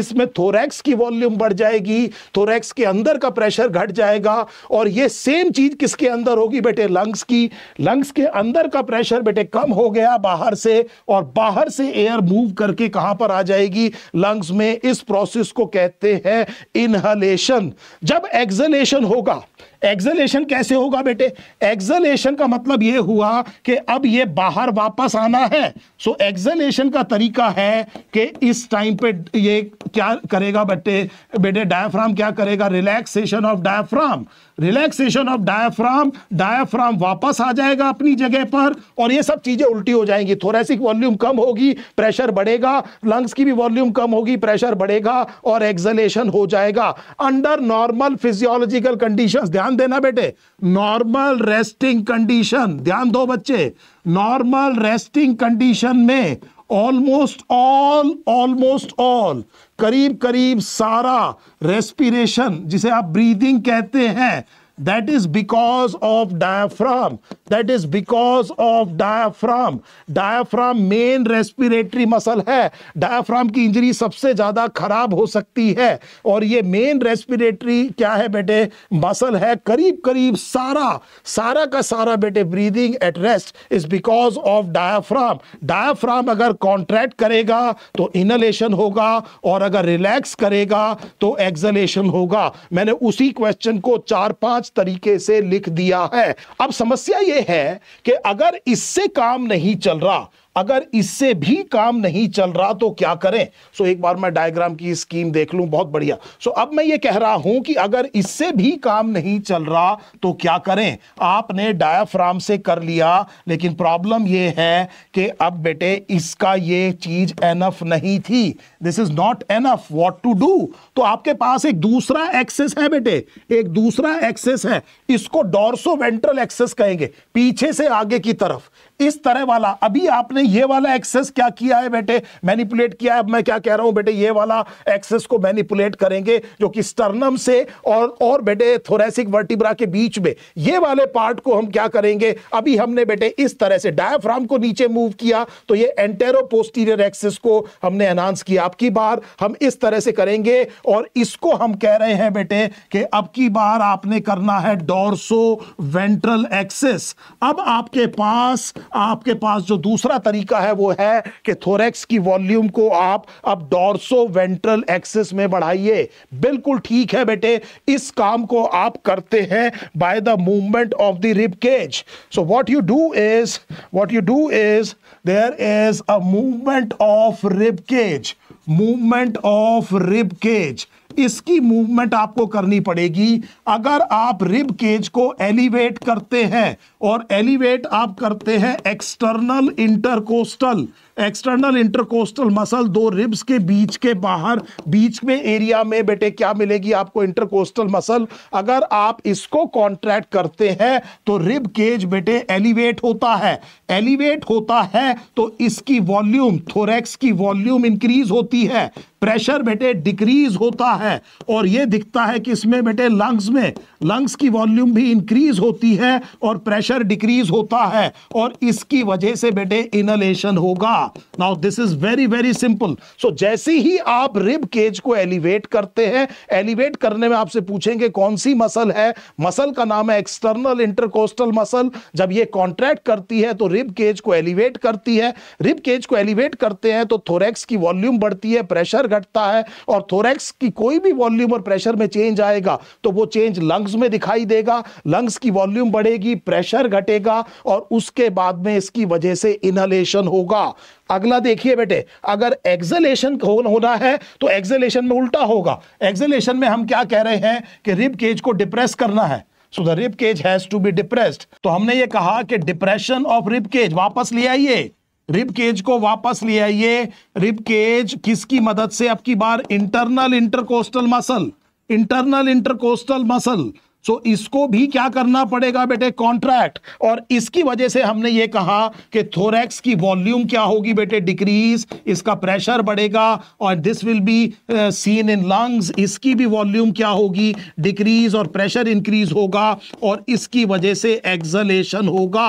इसमें थोरैक्स की वॉल्यूम बढ़ जाएगी थोरैक्स के अंदर का प्रेशर घट जाएगा और ये सेम चीज किसके अंदर होगी बेटे लंग्स की लंग्स के अंदर का प्रेशर बेटे कम हो गया बाहर से और बाहर से एयर मूव करके कहां पर आ जाएगी लंग्स में इस प्रोसेस को कहते हैं इनहलेशन जब एक्सलेशन होगा एक्सलेशन कैसे होगा बेटे एक्सलेशन का मतलब ये हुआ कि अब ये बाहर वापस आना है सो so, एक्सलेशन का तरीका है कि इस टाइम पे ये क्या करेगा बेटे बेटे डायफ्राम क्या करेगा relaxation of diaphragm relaxation of diaphragm diaphragm वापस आ जाएगा अपनी जगह पर और ये सब चीज़ें उल्टी हो जाएंगी थोरेसिक वॉल्यूम कम होगी प्रेशर बढ़ेगा लंग्स की भी वॉल्यूम कम होगी प्रेशर बढ़ेगा और एक्सलेशन हो जाएगा अंडर नॉर्मल फिजियोलॉजिकल कंडीशन ध्यान देना बेटे नॉर्मल रेस्टिंग कंडीशन ध्यान दो बच्चे नॉर्मल रेस्टिंग कंडीशन में ऑलमोस्ट ऑल ऑलमोस्ट ऑल करीब करीब सारा रेस्पिरेशन जिसे आप ब्रीदिंग कहते हैं that is because of diaphragm that is because of diaphragm diaphragm main respiratory muscle है डायफ्राम की इंजरी सबसे ज़्यादा खराब हो सकती है और ये मेन रेस्पिरेटरी क्या है बेटे मसल है करीब करीब सारा सारा का सारा बेटे breathing at rest is because of diaphragm diaphragm अगर कॉन्ट्रैक्ट करेगा तो इनलेशन होगा और अगर रिलैक्स करेगा तो एक्सलेशन होगा मैंने उसी क्वेश्चन को चार पांच पांच तरीके से लिख दिया है अब समस्या यह है कि अगर इससे काम नहीं चल रहा अगर इससे भी काम नहीं चल रहा तो क्या करें सो एक बार मैं डायग्राम की स्कीम देख लूं बहुत बढ़िया सो अब मैं ये कह रहा हूं कि अगर इससे भी काम नहीं चल रहा तो क्या करें आपने डायफ्राम से कर लिया लेकिन प्रॉब्लम ये है कि अब बेटे इसका ये चीज एनफ नहीं थी this is not enough what to do तो आपके पास एक दूसरा एक्सेस है बेटे एक दूसरा एक्सेस है इसको डॉर्सो वेंट्रल एक्सेस कहेंगे पीछे से आगे की तरफ इस तरह वाला अभी आपने ये वाला एक्सेस क्या किया है बेटे मैनिपुलेट किया है अब मैं क्या कह रहा हूं बेटे ये वाला एक्सेस को मैनिपुलेट करेंगे जो कि स्टर्नम से और और बेटे थोरेसिक वर्टिब्रा के बीच में ये वाले पार्ट को हम क्या करेंगे अभी हमने बेटे इस तरह से डायफ्राम को नीचे मूव किया तो ये एंटेरो पोस्टीरियर एक्सेस को हमने अनाउंस किया अब की बार हम इस तरह से करेंगे और इसको हम कह रहे हैं बेटे कि अब की बार आपने करना है डोरसो वेंट्रल एक्सेस अब आपके पास आपके पास जो दूसरा तरीका तरीका है वो है कि थोरेक्स की वॉल्यूम को आप अब डॉर्सो वेंट्रल एक्सेस में बढ़ाइए बिल्कुल ठीक है बेटे इस काम को आप करते हैं by the movement of the rib cage so what you do is what you do is there is a movement of rib cage movement of rib cage इसकी मूवमेंट आपको करनी पड़ेगी अगर आप रिब केज को एलिवेट करते हैं और एलिवेट आप करते हैं external intercostal external intercostal muscle दो रिब्स के बीच के बाहर बीच में एरिया में बेटे क्या मिलेगी आपको इंटरकोस्टल मसल अगर आप इसको कॉन्ट्रैक्ट करते हैं तो रिब केज बेटे एलिवेट होता है एलिवेट होता है तो इसकी वॉल्यूम थोरेक्स की वॉल्यूम इंक्रीज होती है प्रेशर बेटे डिक्रीज होता है और ये दिखता है कि इसमें बेटे लंग्स में लंग्स की वॉल्यूम भी इंक्रीज होती है और प्रेशर डिक्रीज होता है और इसकी वजह से बेटे इनलेशन होगा होगा now this is very very simple so जैसे ही आप रिब केज को एलिवेट करते हैं एलिवेट करने में आपसे पूछेंगे कौन सी मसल है मसल का नाम है एक्सटर्नल इंटरकोस्टल मसल जब ये कॉन्ट्रैक्ट करती है तो रिब केज को एलिवेट करती है रिब केज को एलिवेट करते हैं तो थोरेक्स की वॉल्यूम बढ़ती है प्रेशर घटता है और थोरेक्स की कोई भी वॉल्यूम और प्रेशर में चेंज आएगा तो वो चेंज लंग्स में दिखाई देगा लंग्स की वॉल्यूम बढ़ेगी प्रेशर घटेगा और उसके बाद में इसकी वजह से इनहलेशन होगा अगला देखिए बेटे अगर एक्सलेशन होना है तो एक्सलेशन में उल्टा होगा एक्सलेशन में हम क्या कह रहे हैं कि रिब केज को डिप्रेस करना है so the rib cage has to be depressed तो हमने ये कहा कि डिप्रेशन ऑफ रिब केज वापस ले आइए रिब केज को वापस ले आइए रिब केज किसकी मदद से अब की बार internal intercostal muscle internal intercostal muscle so so, इसको भी क्या करना पड़ेगा बेटे कॉन्ट्रैक्ट और इसकी वजह से हमने ये कहा कि थोरेक्स की वॉल्यूम क्या होगी बेटे डिक्रीज इसका प्रेशर बढ़ेगा और this will be seen in lungs इसकी भी वॉल्यूम क्या होगी डिक्रीज और प्रेशर इंक्रीज होगा और इसकी वजह से एक्जलेशन होगा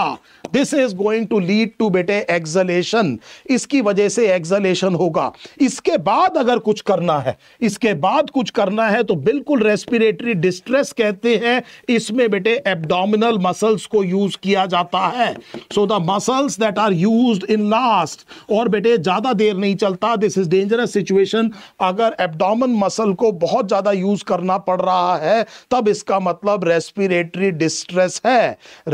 this is going to lead to बेटे एक्जलेशन इसकी वजह से एक्जलेशन होगा इसके बाद अगर कुछ करना है इसके बाद कुछ करना है तो बिल्कुल रेस्पिरेटरी डिस्ट्रेस कहते हैं है इसमें बेटे एब्डोमिनल मसल्स को यूज किया जाता है so the muscles that are used in last और बेटे ज्यादा देर नहीं चलता दिस इज डेंजरस सिचुएशन अगर एब्डोमन मसल को बहुत ज्यादा यूज करना पड़ रहा है तब इसका मतलब रेस्पिरेटरी डिस्ट्रेस है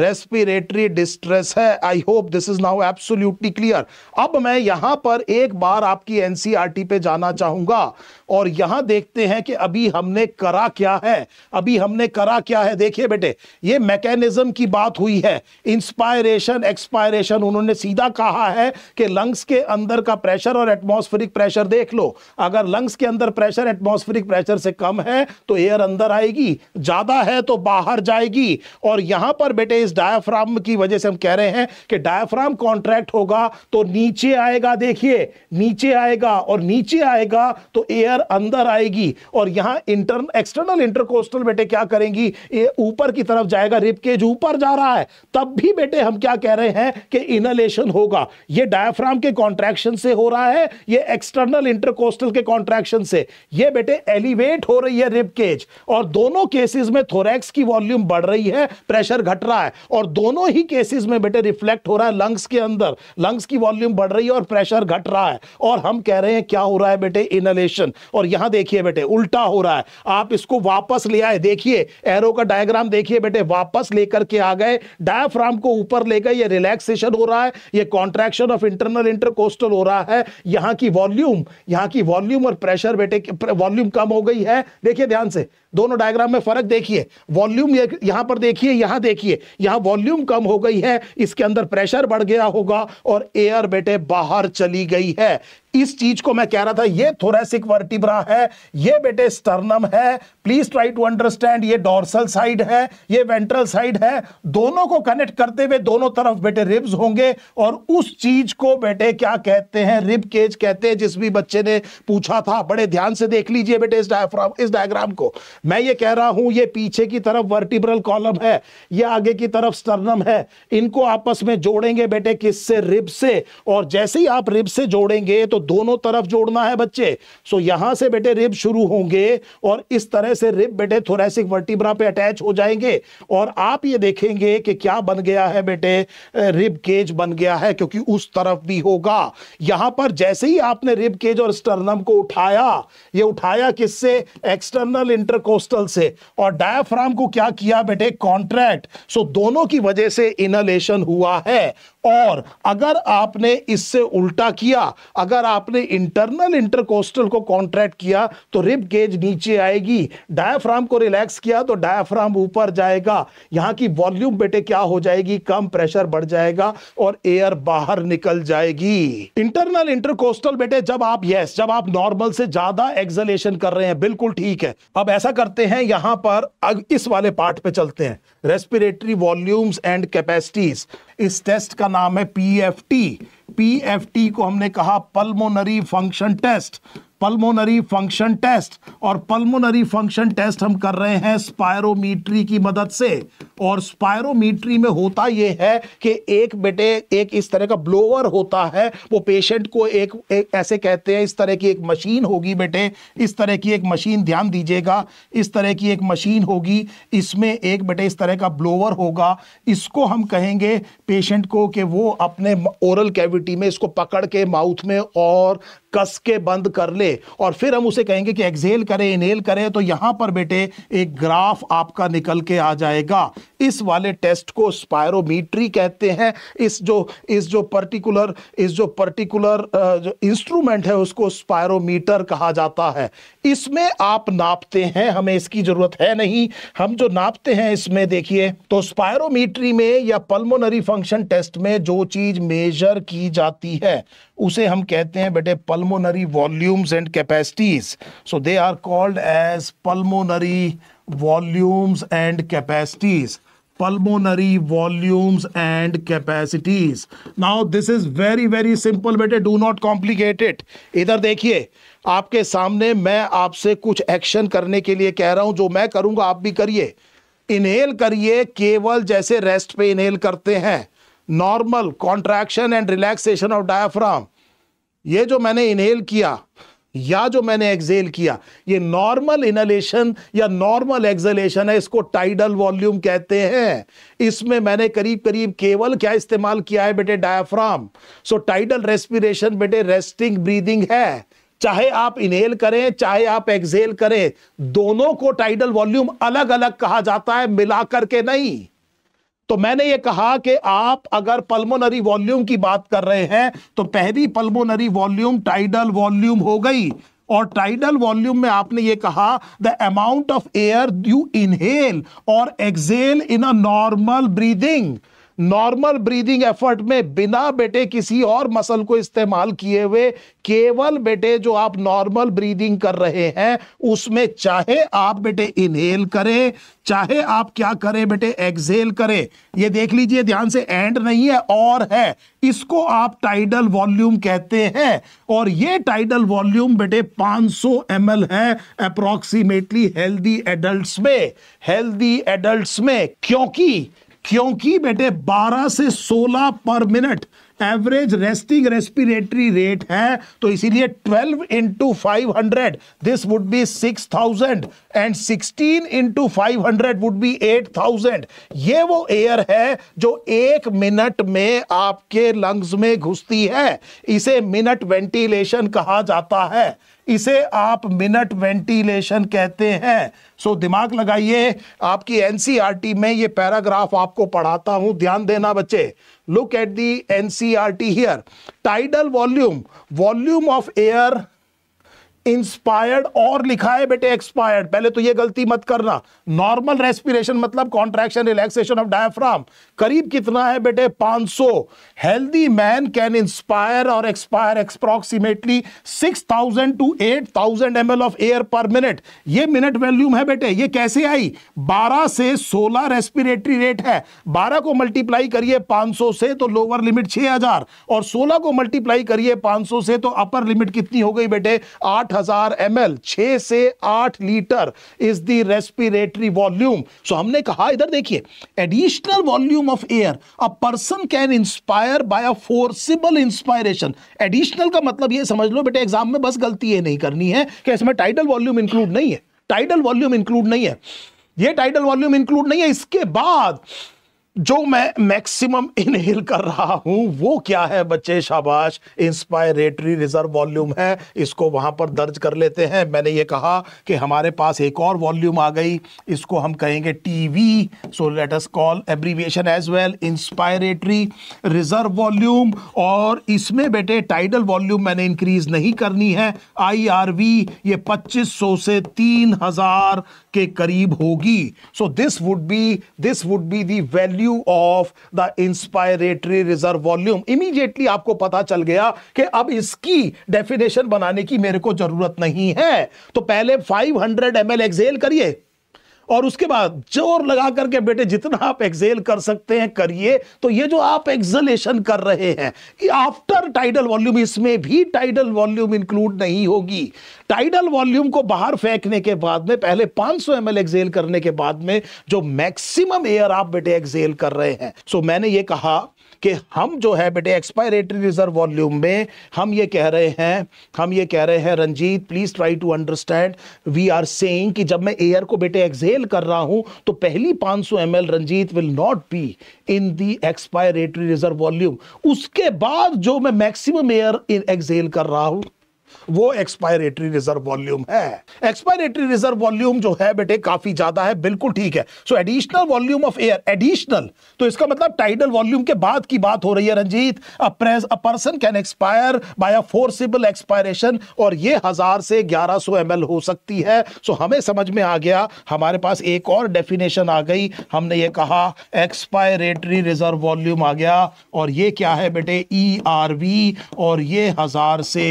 रेस्पिरेटरी डिस्ट्रेस है I hope this is now absolutely clear अब मैं यहां पर एक बार आपकी एनसीईआरटी e पे जाना चाहूंगा और यहां देखते हैं कि अभी हमने करा क्या है अभी हमने करा क्या है देखिए बेटे ये मैकेनिज्म की बात हुई है इंस्पायरेशन एक्सपायरेशन उन्होंने सीधा कहा है कि लंग्स के अंदर का प्रेशर और एटमॉस्फेरिक प्रेशर देख लो अगर लंग्स के अंदर प्रेशर एटमॉस्फेरिक प्रेशर से कम है तो एयर अंदर आएगी ज़्यादा है तो बाहर जाएगी और यहां पर बेटे इस डायफ्राम की वजह से हम कह रहे हैं कि डायफ्राम कॉन्ट्रैक्ट होगा तो नीचे आएगा देखिए नीचे आएगा और नीचे आएगा तो एयर अंदर आएगी और यहां इंटर एक्सटर्नल इंटरकोस्टल बेटे क्या करेंगी कि ये ऊपर की तरफ जाएगा रिप केज ऊपर जा रहा है तब भी बेटे हम क्या कह रहे हैं कि इनलेशन होगा ये डायफ्राम के कॉन्ट्रैक्शन से हो रहा है ये एक्सटर्नल इंटरकोस्टल के कॉन्ट्रैक्शन से ये बेटे एलिवेट हो रही है रिप केज और दोनों केसेस में थोरैक्स की वॉल्यूम बढ़ रही है प्रेशर घट रहा है और दोनों ही केसेस में बेटे रिफ्लेक्ट हो रहा है लंग्स के अंदर लंग्स की वॉल्यूम बढ़ रही है और प्रेशर घट रहा है और हम कह रहे हैं क्या हो रहा है बेटे इनलेशन और यहां देखिए बेटे उल्टा हो रहा है आप इसको वापस ले आए देखिए एरो का डायग्राम देखिए बेटे वापस लेकर के आ गए डायफ्राम को ऊपर ले गए ये रिलैक्सेशन हो रहा है ये कॉन्ट्रैक्शन ऑफ इंटरनल इंटरकोस्टल हो रहा है यहां की वॉल्यूम यहां की वॉल्यूम और प्रेशर बेटे वॉल्यूम कम हो गई है देखिए ध्यान से दोनों डायग्राम में फर्क देखिए वॉल्यूम यहां पर देखिए यहां देखिए यहां वॉल्यूम कम हो गई है इसके अंदर प्रेशर बढ़ गया होगा और एयर बेटे बाहर चली गई है इस चीज को मैं कह रहा था ये थोरेसिक वर्टिब्रा है ये बेटे स्टर्नम है प्लीज ट्राई टू अंडरस्टैंड ये डॉर्सल साइड है ये वेंट्रल साइड है दोनों को कनेक्ट करते हुए दोनों तरफ बेटे रिब्स होंगे और उस चीज को बेटे क्या कहते हैं रिब केज कहते हैं जिस भी बच्चे ने पूछा था बड़े ध्यान से देख लीजिए बेटे इस डायफ्राम इस डायग्राम को मैं ये कह रहा हूं ये पीछे की तरफ वर्टिब्रल कॉलम है ये आगे की तरफ स्टर्नम है इनको आपस में जोड़ेंगे बेटे किससे रिब से और जैसे ही आप रिब से जोड़ेंगे तो दोनों तरफ जोड़ना है बच्चे सो यहां से बेटे रिब शुरू होंगे और इस तरह से रिब बेटे थोरेसिक वर्टिब्रा पे अटैच हो जाएंगे और आप ये देखेंगे कि क्या बन गया है बेटे रिब केज बन गया है क्योंकि उस तरफ भी होगा यहां पर जैसे ही आपने रिब केज और स्टर्नम को उठाया ये उठाया किससे एक्सटर्नल इंटरको कोस्टल से और डायफ्राम को क्या किया बेटे कॉन्ट्रैक्ट सो दोनों की वजह से इनलेशन हुआ है और अगर आपने इससे उल्टा किया अगर आपने इंटरनल इंटरकोस्टल को कॉन्ट्रैक्ट किया तो रिब गेज नीचे आएगी डायफ्राम को रिलैक्स किया तो डायफ्राम ऊपर जाएगा यहाँ की वॉल्यूम बेटे क्या हो जाएगी कम प्रेशर बढ़ जाएगा और एयर बाहर निकल जाएगी इंटरनल इंटरकोस्टल बेटे जब आप यस जब आप नॉर्मल से ज्यादा एक्सलेशन कर रहे हैं बिल्कुल ठीक है अब ऐसा करते हैं यहां पर अब इस वाले पार्ट पे चलते हैं रेस्पिरेटरी वॉल्यूम्स एंड कैपेसिटीज इस टेस्ट का नाम है पीएफटी पीएफटी को हमने कहा pulmonary function test pulmonary function test और पल्मोनरी फंक्शन टेस्ट हम कर रहे हैं स्पायरोमीट्री की मदद से और स्पायरोमीट्री में होता यह है कि एक बेटे एक इस तरह का ब्लोअर होता है वो पेशेंट को एक, एक ऐसे कहते हैं इस तरह की एक मशीन होगी बेटे इस तरह की एक मशीन ध्यान दीजिएगा इस तरह की एक मशीन होगी इसमें एक बेटे इस तरह का ब्लोअर होगा इसको हम कहेंगे पेशेंट को कि वो अपने ओरल कैविटी में इसको पकड़ के माउथ में और कस के बंद कर ले और फिर हम उसे कहेंगे कि एक्सेल करें इनहेल करें तो यहां पर बेटे एक ग्राफ आपका निकल के आ जाएगा इस वाले टेस्ट को स्पायरोमीट्री कहते हैं इस जो इस जो पर्टिकुलर इस जो पर्टिकुलर जो इंस्ट्रूमेंट है उसको स्पायरोमीटर कहा जाता है इसमें आप नापते हैं हमें इसकी जरूरत है नहीं हम जो नापते हैं इसमें देखिए तो स्पायरोमीट्री में या पल्मोनरी फंक्शन टेस्ट में जो चीज मेजर की जाती है उसे हम कहते हैं बेटे pulmonary volumes and capacities so they are called as pulmonary volumes and capacities pulmonary volumes and capacities now this is very very simple बेटे डू नॉट कॉम्प्लिकेटेड इधर देखिए आपके सामने मैं आपसे कुछ एक्शन करने के लिए कह रहा हूं जो मैं करूंगा आप भी करिए इनहेल करिए केवल जैसे रेस्ट पे इनहेल करते हैं normal contraction and relaxation of diaphragm ये जो मैंने इनहेल किया या जो मैंने एक्सेल किया ये नॉर्मल इनहलेशन या नॉर्मल एक्सलेशन है इसको टाइडल वॉल्यूम कहते हैं इसमें मैंने करीब करीब केवल क्या इस्तेमाल किया है बेटे डायफ्राम सो टाइडल रेस्पिरेशन बेटे रेस्टिंग ब्रीदिंग है चाहे आप इनहेल करें चाहे आप एक्सेल करें दोनों को टाइडल वॉल्यूम अलग अलग कहा जाता है मिलाकर के नहीं तो मैंने ये कहा कि आप अगर पल्मोनरी वॉल्यूम की बात कर रहे हैं तो पहली पल्मोनरी वॉल्यूम टाइडल वॉल्यूम हो गई और टाइडल वॉल्यूम में आपने ये कहा the amount of air you inhale और exhale in a normal breathing normal breathing effort में बिना बेटे किसी और मसल को इस्तेमाल किए हुए केवल बेटे जो आप नॉर्मल ब्रीदिंग कर रहे हैं उसमें चाहे आप बेटे इनहेल करें चाहे आप क्या करें बेटे एक्सेल करें ये देख लीजिए ध्यान से एंड नहीं है और है इसको आप टाइडल वॉल्यूम कहते हैं और ये टाइडल वॉल्यूम बेटे 500 सौ है अप्रोक्सीमेटली हेल्दी एडल्ट में हेल्दी एडल्ट में क्योंकि क्योंकि बेटे 12 से 16 पर minute average resting respiratory rate है तो इसीलिए 12 into five this would be 6000 and 16 into five would be 8000 ये वो एयर है जो एक मिनट में आपके लंग्स में घुसती है इसे मिनट वेंटिलेशन कहा जाता है इसे आप मिनट वेंटिलेशन कहते हैं सो दिमाग लगाइए आपकी एनसीईआरटी e में ये पैराग्राफ आपको पढ़ाता हूं ध्यान देना बच्चे look at the NCERT here tidal volume volume of air inspired और लिखा है बेटे एक्सपायर्ड पहले तो ये गलती मत करना नॉर्मल रेस्पिरेशन मतलब कॉन्ट्रैक्शन रिलैक्सेशन ऑफ डायफ्राम करीब कितना है बेटे 500 हेल्दी मैन कैन इंस्पायर और expire approximately 6000 to 8000 M of air per minute ये मिनट वैल्यूम है बेटे ये कैसे आई 12 से 16 रेस्पिरेटरी रेट है 12 को मल्टीप्लाई करिए 500 से तो लोअर लिमिट 6000 और 16 को मल्टीप्लाई करिए 500 से तो अपर लिमिट कितनी हो गई बेटे आठ आठ हजार एम एल छह से आठ liter is the respiratory volume so हमने कहा इधर देखिए additional volume of air a person can inspire by a forcible inspiration additional का मतलब ये समझ लो बेटे एग्जाम में बस गलती ये नहीं करनी है कि इसमें टाइटल वॉल्यूम इंक्लूड नहीं है टाइटल वॉल्यूम इंक्लूड नहीं है ये टाइटल वॉल्यूम इंक्लूड नहीं है इसके बाद जो मैं मैक्सिमम इनहेल कर रहा हूं वो क्या है बच्चे शाबाश इंस्पायरेटरी रिजर्व वॉल्यूम है इसको वहां पर दर्ज कर लेते हैं मैंने ये कहा कि हमारे पास एक और वॉल्यूम आ गई इसको हम कहेंगे TV so let us call abbreviation as well inspiratory reserve volume और इसमें बेटे टाइडल वॉल्यूम मैंने इंक्रीज नहीं करनी है वी ये पच्चीस से तीन के करीब होगी so this would be this would be value value of the inspiratory reserve volume immediately आपको पता चल गया कि अब इसकी डेफिनेशन बनाने की मेरे को जरूरत नहीं है तो पहले 500 हंड्रेड एम एक्सेल करिए और उसके बाद जोर लगा करके बेटे जितना आप एक्सेल कर सकते हैं करिए तो ये जो आप एक्सलेशन कर रहे हैं आफ्टर टाइडल वॉल्यूम इसमें भी टाइडल वॉल्यूम इंक्लूड नहीं होगी टाइडल वॉल्यूम को बाहर फेंकने के बाद में पहले 500 सौ एम एक्सेल करने के बाद में जो मैक्सिमम एयर आप बेटे एक्सेल कर रहे हैं सो मैंने ये कहा कि हम जो है बेटे एक्सपायरेटरी रिजर्व वॉल्यूम में हम ये कह रहे हैं हम ये कह रहे हैं Ranjit please try to understand we are saying कि जब मैं एयर को बेटे एक्सहेल कर रहा हूं तो पहली 500 सौ M Ranjit will not be in the expiratory reserve volume उसके बाद जो मैं मैक्सिमम एयर एक्सहेल कर रहा हूं वो एक्सपायरेटरी रिजर्व वॉल्यूम है एक्सपायरेटरी रिजर्व वॉल्यूम जो है बेटे काफी ज्यादा है बिल्कुल ठीक है so additional volume of air additional तो इसका मतलब टाइडल वॉल्यूम के बाद की बात हो रही है Ranjit a person can expire by a forcible expiration और ये हजार से ग्यारह 1100 ml हो सकती है सो हमें समझ में आ गया हमारे पास एक और डेफिनेशन आ गई हमने ये कहा एक्सपायरेटरी रिजर्व वॉल्यूम आ गया और ये क्या है बेटे ई आर वी और ये हजार से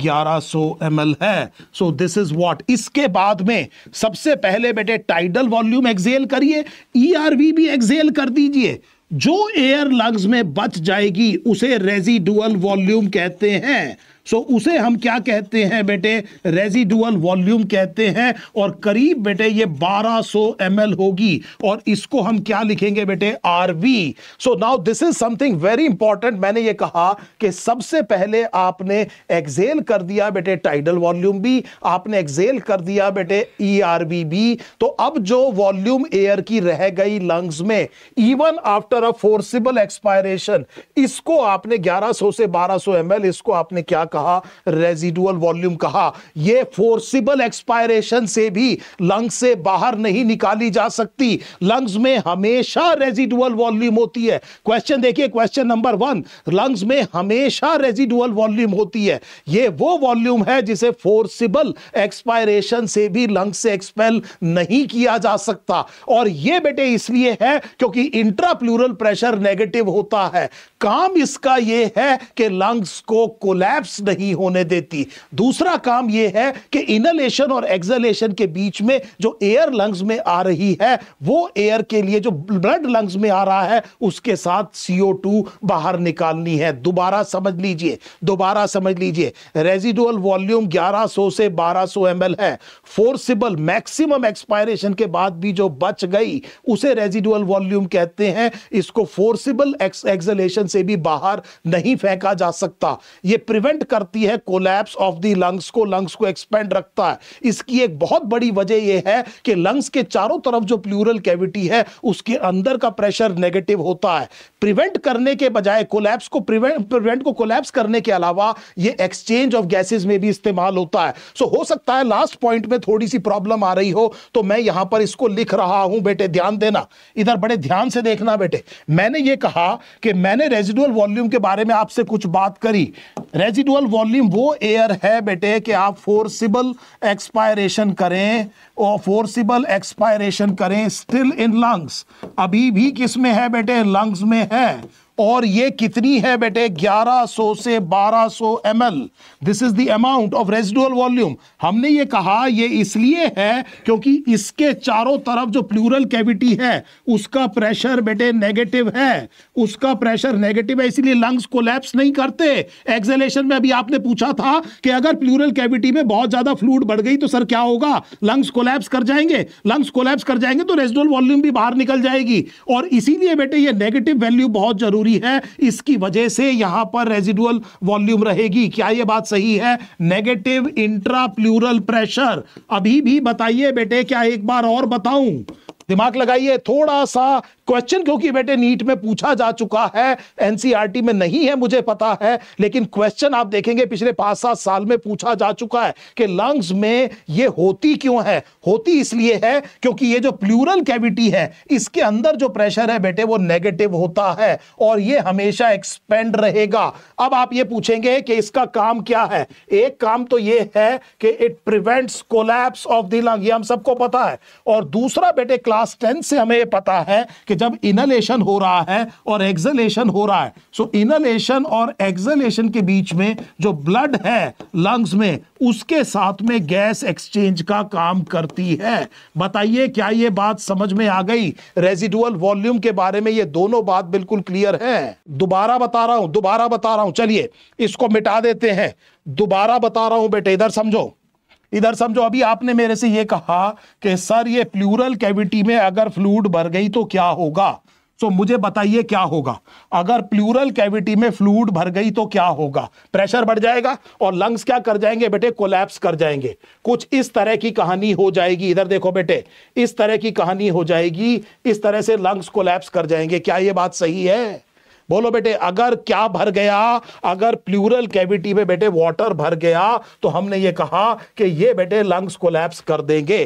ग्यारह सौ ml है सो दिस इज वॉट इसके बाद में सबसे पहले बेटे टाइडल वॉल्यूम एक्सेल करिए ईआरवी e भी एक्सेल कर दीजिए जो एयर लंग्स में बच जाएगी उसे रेजिडुअल वॉल्यूम कहते हैं सो उसे हम क्या कहते हैं बेटे रेजिडुअल वॉल्यूम कहते हैं और करीब बेटे ये 1200 सौ होगी और इसको हम क्या लिखेंगे बेटे R so now this is something very important मैंने ये कहा कि सबसे पहले आपने एक्सेल कर दिया बेटे टाइडल वॉल्यूम भी आपने एक्सेल कर दिया बेटे ई e आर भी तो अब जो वॉल्यूम एयर की रह गई लंग्स में even after a forcible expiration इसको आपने 1100 से 1200 ml इसको आपने क्या कहा कहा रेजिडुअल वॉल्यूम कहा ये फोर्सिबल एक्सपायरेशन से भी लंग्स से बाहर नहीं निकाली जा सकती लंग्स में हमेशा रेजिडुअल वॉल्यूम होती है क्वेश्चन देखिए क्वेश्चन नंबर वन लंग्स में हमेशा रेजिडुअल वॉल्यूम होती है ये वो वॉल्यूम है जिसे फोर्सिबल एक्सपायरेशन से भी लंग से एक्सपेल नहीं किया जा सकता और ये बेटे इसलिए है क्योंकि इंट्राप्लूरल प्रेशर नेगेटिव होता है काम इसका ये है कि लंग्स को कोलैप्स नहीं होने देती दूसरा काम यह है कि इनलेशन और एक्सलेशन के बीच में जो एयर लंग्स में आ रही है वो एयर के लिए जो ब्लड लंग्स में आ रहा है उसके साथ सीओ टू बाहर निकालनी है दोबारा समझ लीजिए दोबारा समझ लीजिए रेजिडुअल वॉल्यूम 1100 से 1200 एमएल है फोर्सिबल मैक्सिमम एक्सपायरेशन के बाद भी जो बच गई उसे रेजिडुअल वॉल्यूम कहते हैं इसको फोर्सिबल एक्सलेशन से भी बाहर नहीं फेंका जा सकता ये प्रिवेंट करती है कोलैप्स ऑफ दी लंग्स को लंग्स को एक्सपेंड रखता है इसकी एक बहुत बड़ी वजह यह है कि लंग्स के चारों तरफ जो प्लूरल कैविटी है उसके अंदर का प्रेशर नेगेटिव होता है प्रिवेंट करने के बजाय कोलैप्स को प्रिवेंट प्रिवेंट को कोलैप्स करने के अलावा ये एक्सचेंज ऑफ गैसेज में भी इस्तेमाल होता है सो so, हो सकता है लास्ट पॉइंट में थोड़ी सी प्रॉब्लम आ रही हो तो मैं यहां पर इसको लिख रहा हूं बेटे ध्यान देना इधर बड़े ध्यान से देखना बेटे मैंने ये कहा कि मैंने रेजिडुअल वॉल्यूम के बारे में आपसे कुछ बात करी रेजिडुअल एक्चुअल वॉल्यूम वो एयर है बेटे कि आप फोर्सिबल एक्सपायरेशन करें और फोर्सिबल एक्सपायरेशन करें स्टिल इन लंग्स अभी भी किस में है बेटे लंग्स में है और ये कितनी है बेटे 1100 से 1200 so M L this is the amount of residual volume हमने ये कहा ये इसलिए है क्योंकि इसके चारों तरफ जो प्लूरल कैविटी है उसका प्रेशर बेटे नेगेटिव है उसका प्रेशर नेगेटिव है इसलिए लंग्स कोलैप्स नहीं करते एक्सेलेशन में अभी आपने पूछा था कि अगर प्लूरल कैविटी में बहुत ज्यादा फ्लूड बढ़ गई तो सर क्या होगा लंग्स कोलैप्स कर जाएंगे लंग्स कोलैप्स कर जाएंगे तो रेजिडुअल वॉल्यूम भी बाहर निकल जाएगी और इसीलिए बेटे ये नेगेटिव वैल्यू बहुत जरूरी जरूरी है इसकी वजह से यहां पर रेजिडुअल वॉल्यूम रहेगी क्या यह बात सही है नेगेटिव इंट्रा प्लूरल प्रेशर अभी भी बताइए बेटे क्या एक बार और बताऊं दिमाग लगाइए थोड़ा सा क्वेश्चन क्योंकि बेटे नीट में पूछा जा चुका है एनसीईआरटी e में नहीं है मुझे पता है लेकिन क्वेश्चन आप देखेंगे पिछले पांच सात साल में पूछा जा चुका है कि लंग्स में ये होती क्यों है होती इसलिए है क्योंकि ये जो प्लूरल कैविटी है इसके अंदर जो प्रेशर है बेटे वो नेगेटिव होता है और ये हमेशा एक्सपेंड रहेगा अब आप ये पूछेंगे कि इसका काम क्या है एक काम तो ये है कि it prevents collapse of the lung ये हम सबको पता है और दूसरा बेटे क्लास क्लास टेन से हमें पता है कि जब इनलेशन हो रहा है और एक्सलेशन हो रहा है सो so, इनलेशन और एक्सलेशन के बीच में जो ब्लड है लंग्स में उसके साथ में गैस एक्सचेंज का काम करती है बताइए क्या ये बात समझ में आ गई रेजिडुअल वॉल्यूम के बारे में ये दोनों बात बिल्कुल क्लियर है दोबारा बता रहा हूं दोबारा बता रहा हूं चलिए इसको मिटा देते हैं दोबारा बता रहा हूं बेटे इधर समझो इधर समझो अभी आपने मेरे से ये कहा कि सर ये प्लूरल कैविटी में अगर फ्लूड भर गई तो क्या होगा सो so, मुझे बताइए क्या होगा अगर प्लूरल कैविटी में फ्लूड भर गई तो क्या होगा प्रेशर बढ़ जाएगा और लंग्स क्या कर जाएंगे बेटे कोलैप्स कर जाएंगे कुछ इस तरह की कहानी हो जाएगी इधर देखो बेटे इस तरह की कहानी हो जाएगी इस तरह से लंग्स कोलैप्स कर जाएंगे क्या ये बात सही है बोलो बेटे अगर क्या भर गया अगर प्लूरल कैविटी में बेटे वाटर भर गया तो हमने ये कहा कि ये बेटे लंग्स कोलैप्स कर देंगे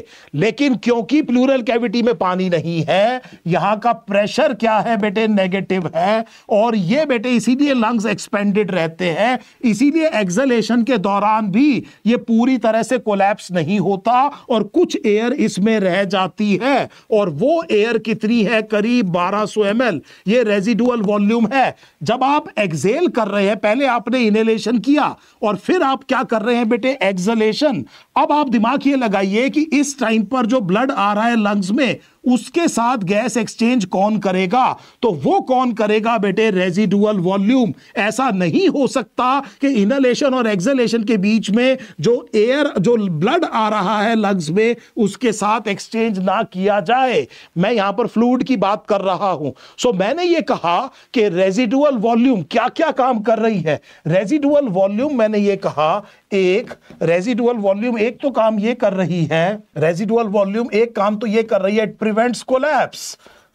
लेकिन क्योंकि प्लूरल कैविटी में पानी नहीं है यहां का प्रेशर क्या है बेटे नेगेटिव है और ये बेटे इसीलिए लंग्स एक्सपेंडेड रहते हैं इसीलिए एक्सलेशन के दौरान भी ये पूरी तरह से कोलैप्स नहीं होता और कुछ एयर इसमें रह जाती है और वो एयर कितनी है करीब 1200 सौ ये रेजिडुअल वॉल्यूम है जब आप एक्सेल कर रहे हैं पहले आपने इनहेलेशन किया और फिर आप क्या कर रहे हैं बेटे एक्सलेशन अब आप दिमाग ये लगाइए कि इस टाइम पर जो ब्लड आ रहा है लंग्स में उसके साथ गैस एक्सचेंज कौन करेगा तो वो कौन करेगा बेटे रेजिडुअल वॉल्यूम ऐसा नहीं हो सकता कि इनहलेशन और एक्सलेशन के बीच में जो एयर जो ब्लड आ रहा है लंग्स में उसके साथ एक्सचेंज ना किया जाए मैं यहां पर फ्लूड की बात कर रहा हूं सो मैंने ये कहा कि रेजिडुअल वॉल्यूम क्या क्या काम कर रही है रेजिडुअल वॉल्यूम मैंने ये कहा एक रेजिडुअल वॉल्यूम एक तो काम ये कर रही है रेजिडुअल वॉल्यूम एक काम तो ये कर रही है it prevents collapse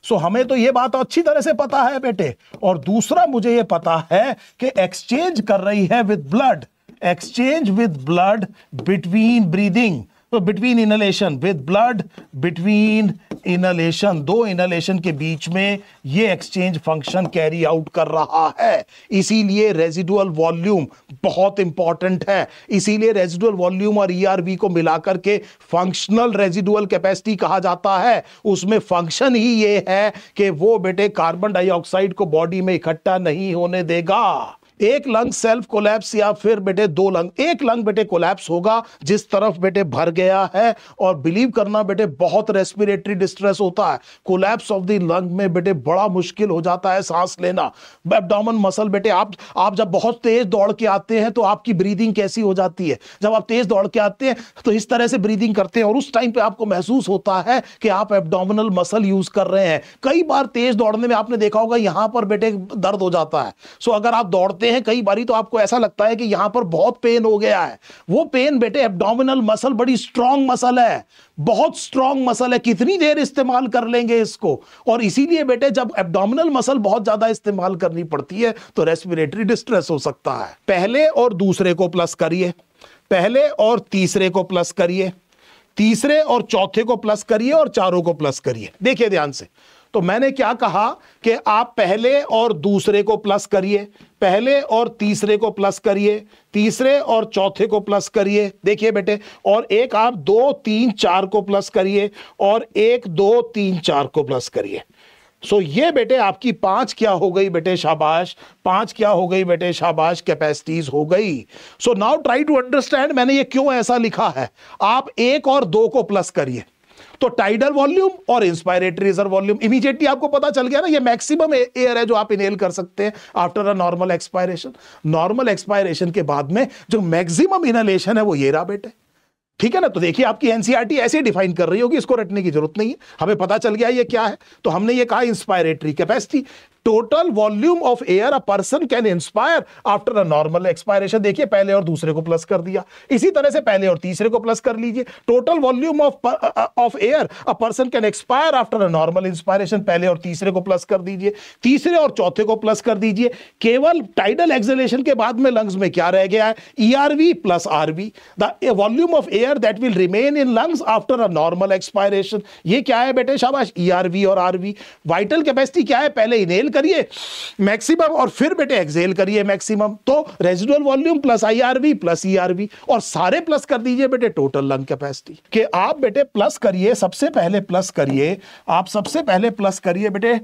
so so, हमें तो ये बात अच्छी तरह से पता है बेटे और दूसरा मुझे ये पता है कि एक्सचेंज कर रही है with blood exchange with blood between breathing तो between inhalation with blood between inhalation दो इनलेशन के बीच में ये एक्सचेंज फंक्शन कैरी आउट कर रहा है इसीलिए रेजिडुअल वॉल्यूम बहुत इंपॉर्टेंट है इसीलिए रेजिडुअल वॉल्यूम और ईआरवी e को मिलाकर के फंक्शनल रेजिडुअल कैपेसिटी कहा जाता है उसमें फंक्शन ही ये है कि वो बेटे कार्बन डाइऑक्साइड को बॉडी में इकट्ठा नहीं होने देगा एक लंग सेल्फ कोलैप्स या फिर बेटे दो लंग एक लंग बेटे कोलैप्स होगा जिस तरफ बेटे भर गया है और बिलीव करना बेटे बहुत रेस्पिरेटरी डिस्ट्रेस होता है कोलैप्स ऑफ द लंग में बेटे बड़ा मुश्किल हो जाता है सांस लेना एबडामन मसल बेटे आप आप जब बहुत तेज दौड़ के आते हैं तो आपकी ब्रीदिंग कैसी हो जाती है जब आप तेज दौड़ के आते हैं तो इस तरह से ब्रीदिंग करते हैं और उस टाइम पे आपको महसूस होता है कि आप एबडोमिनल मसल यूज कर रहे हैं कई बार तेज दौड़ने में आपने देखा होगा यहां पर बेटे दर्द हो जाता है सो अगर आप दौड़ते करते हैं कई बारी तो आपको ऐसा लगता है कि यहां पर बहुत पेन हो गया है वो पेन बेटे एबडोमिनल मसल बड़ी स्ट्रांग मसल है बहुत स्ट्रांग मसल है कितनी देर इस्तेमाल कर लेंगे इसको और इसीलिए बेटे जब एबडोमिनल मसल बहुत ज्यादा इस्तेमाल करनी पड़ती है तो रेस्पिरेटरी डिस्ट्रेस हो सकता है पहले और दूसरे को प्लस करिए पहले और तीसरे को प्लस करिए तीसरे और चौथे को प्लस करिए और चारों को प्लस करिए देखिए ध्यान से तो मैंने क्या कहा कि आप पहले और दूसरे को प्लस करिए पहले और तीसरे को प्लस करिए तीसरे और चौथे को प्लस करिए देखिए बेटे और एक आप दो तीन चार को प्लस करिए और एक दो तीन चार को प्लस करिए सो ये बेटे आपकी पांच क्या हो गई बेटे शाबाश पांच क्या हो गई बेटे शाबाश कैपेसिटीज हो गई so now try to understand मैंने ये क्यों ऐसा लिखा है आप एक और दो को प्लस करिए तो टाइडल वॉल्यूम और इंस्पायरेटरी रिजर्व वॉल्यूम इमीजिएटली आपको पता चल गया ना ये मैक्सिमम एयर है जो आप इनहेल कर सकते हैं after a normal expiration normal expiration के बाद में जो मैक्सिमम इनहेलेशन है वो ये रहा बेटे ठीक है ना तो देखिए आपकी एनसीईआरटी e ऐसे डिफाइन कर रही होगी इसको रटने की जरूरत नहीं है हमें पता चल गया ये क्या है तो हमने ये कहा inspiratory capacity total volume of air a person can inspire after a normal expiration देखिए पहले और दूसरे को प्लस कर दिया इसी तरह से पहले और तीसरे को प्लस कर लीजिए total volume of of air a person can expire after a normal inspiration पहले और तीसरे को प्लस कर दीजिए तीसरे और चौथे को प्लस कर दीजिए केवल टाइडल एक्सलेशन के बाद में लंग्स में क्या रह गया है ERV plus RV the volume of air that will remain in lungs after a normal expiration ये क्या है बेटे शाबाश ईआरवी e और आरवी वाइटल कैपेसिटी क्या है पहले इनहेल करिए मैक्सिमम और फिर बेटे एक्सेल करिए मैक्सिमम तो residual volume plus IRV plus ERV और सारे प्लस कर दीजिए बेटे टोटल लंग कैपेसिटी के आप बेटे प्लस करिए सबसे पहले प्लस करिए आप सबसे पहले प्लस करिए बेटे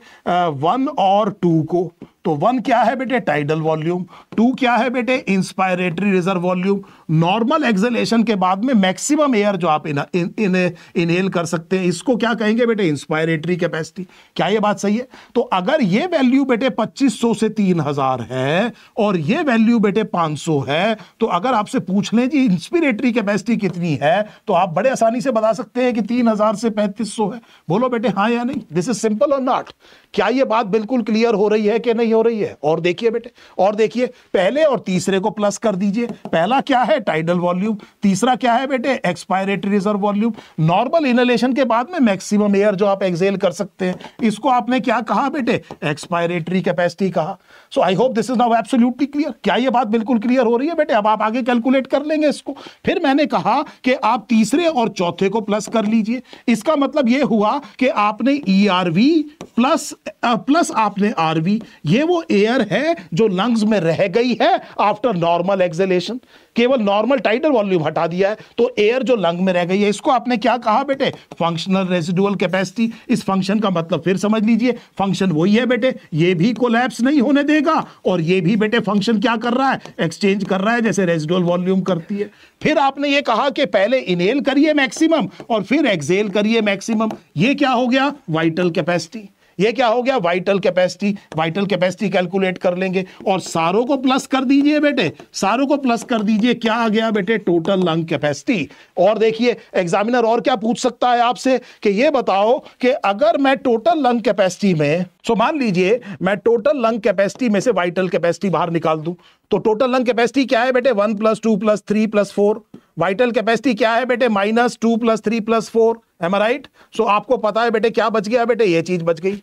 वन और टू को तो वन क्या है बेटे टाइडल वॉल्यूम टू क्या है बेटे inspiratory reserve volume normal exhalation के बाद में मैक्सिमम एयर जो आप इन्हें इनहेल कर सकते हैं इसको क्या कहेंगे बेटे इंस्पायरेटरी कैपेसिटी क्या ये बात सही है तो अगर ये वैल्यू बेटे 2500 से 3000 है और ये वैल्यू बेटे 500 है तो अगर आपसे पूछ लें जी इंस्पिरेटरी कैपेसिटी कितनी है तो आप बड़े आसानी से बता सकते हैं कि तीन से पैंतीस है बोलो बेटे हाँ या नहीं this is simple or not क्या ये बात बिल्कुल क्लियर हो रही है कि नहीं हो रही है और देखिए बेटे और देखिए पहले और तीसरे को प्लस कर दीजिए पहला क्या है टाइडल वॉल्यूम तीसरा क्या है बेटे expiratory reserve volume normal inhalation के बाद में मैक्सिमम एयर जो आप एक्सेल कर सकते हैं इसको आपने क्या कहा बेटे एक्सपायरेटरी कैपेसिटी कहा so I hope this is now absolutely clear क्या ये बात बिल्कुल क्लियर हो रही है बेटे अब आप आगे कैलकुलेट कर लेंगे इसको फिर मैंने कहा कि आप तीसरे और चौथे को प्लस कर लीजिए इसका मतलब यह हुआ कि आपने ई e प्लस प्लस आपने आरवी ये वो एयर है जो लंग्स में रह गई है आफ्टर नॉर्मल एक्सेलेशन केवल नॉर्मल टाइटल वॉल्यूम हटा दिया है तो एयर जो लंग में रह गई है इसको आपने क्या कहा बेटे फंक्शनल रेजिडुअल कैपेसिटी इस फंक्शन का मतलब फिर समझ लीजिए फंक्शन वही है बेटे ये भी कोलैप्स नहीं होने देगा और ये भी बेटे फंक्शन क्या कर रहा है एक्सचेंज कर रहा है जैसे रेजिडुअल वॉल्यूम करती है फिर आपने ये कहा कि पहले इनहेल करिए मैक्सिमम और फिर एक्सेल करिए मैक्सिमम ये क्या हो गया वाइटल कैपेसिटी ये क्या हो गया vital capacity vital capacity calculate कर लेंगे और सारों को प्लस कर दीजिए बेटे सारों को प्लस कर दीजिए क्या आ गया बेटे टोटल लंग कैपेसिटी और देखिए एग्जामिनर और क्या पूछ सकता है आपसे कि ये बताओ कि अगर मैं टोटल लंग कैपेसिटी में सो मान लीजिए मैं टोटल लंग कैपेसिटी में से वाइटल कैपेसिटी बाहर निकाल दू तो टोटल लंग कैपेसिटी क्या है बेटे one plus two plus three plus four vital capacity क्या है बेटे minus two plus three plus four M right so आपको पता है बेटे क्या बच गया बेटे ये चीज बच गई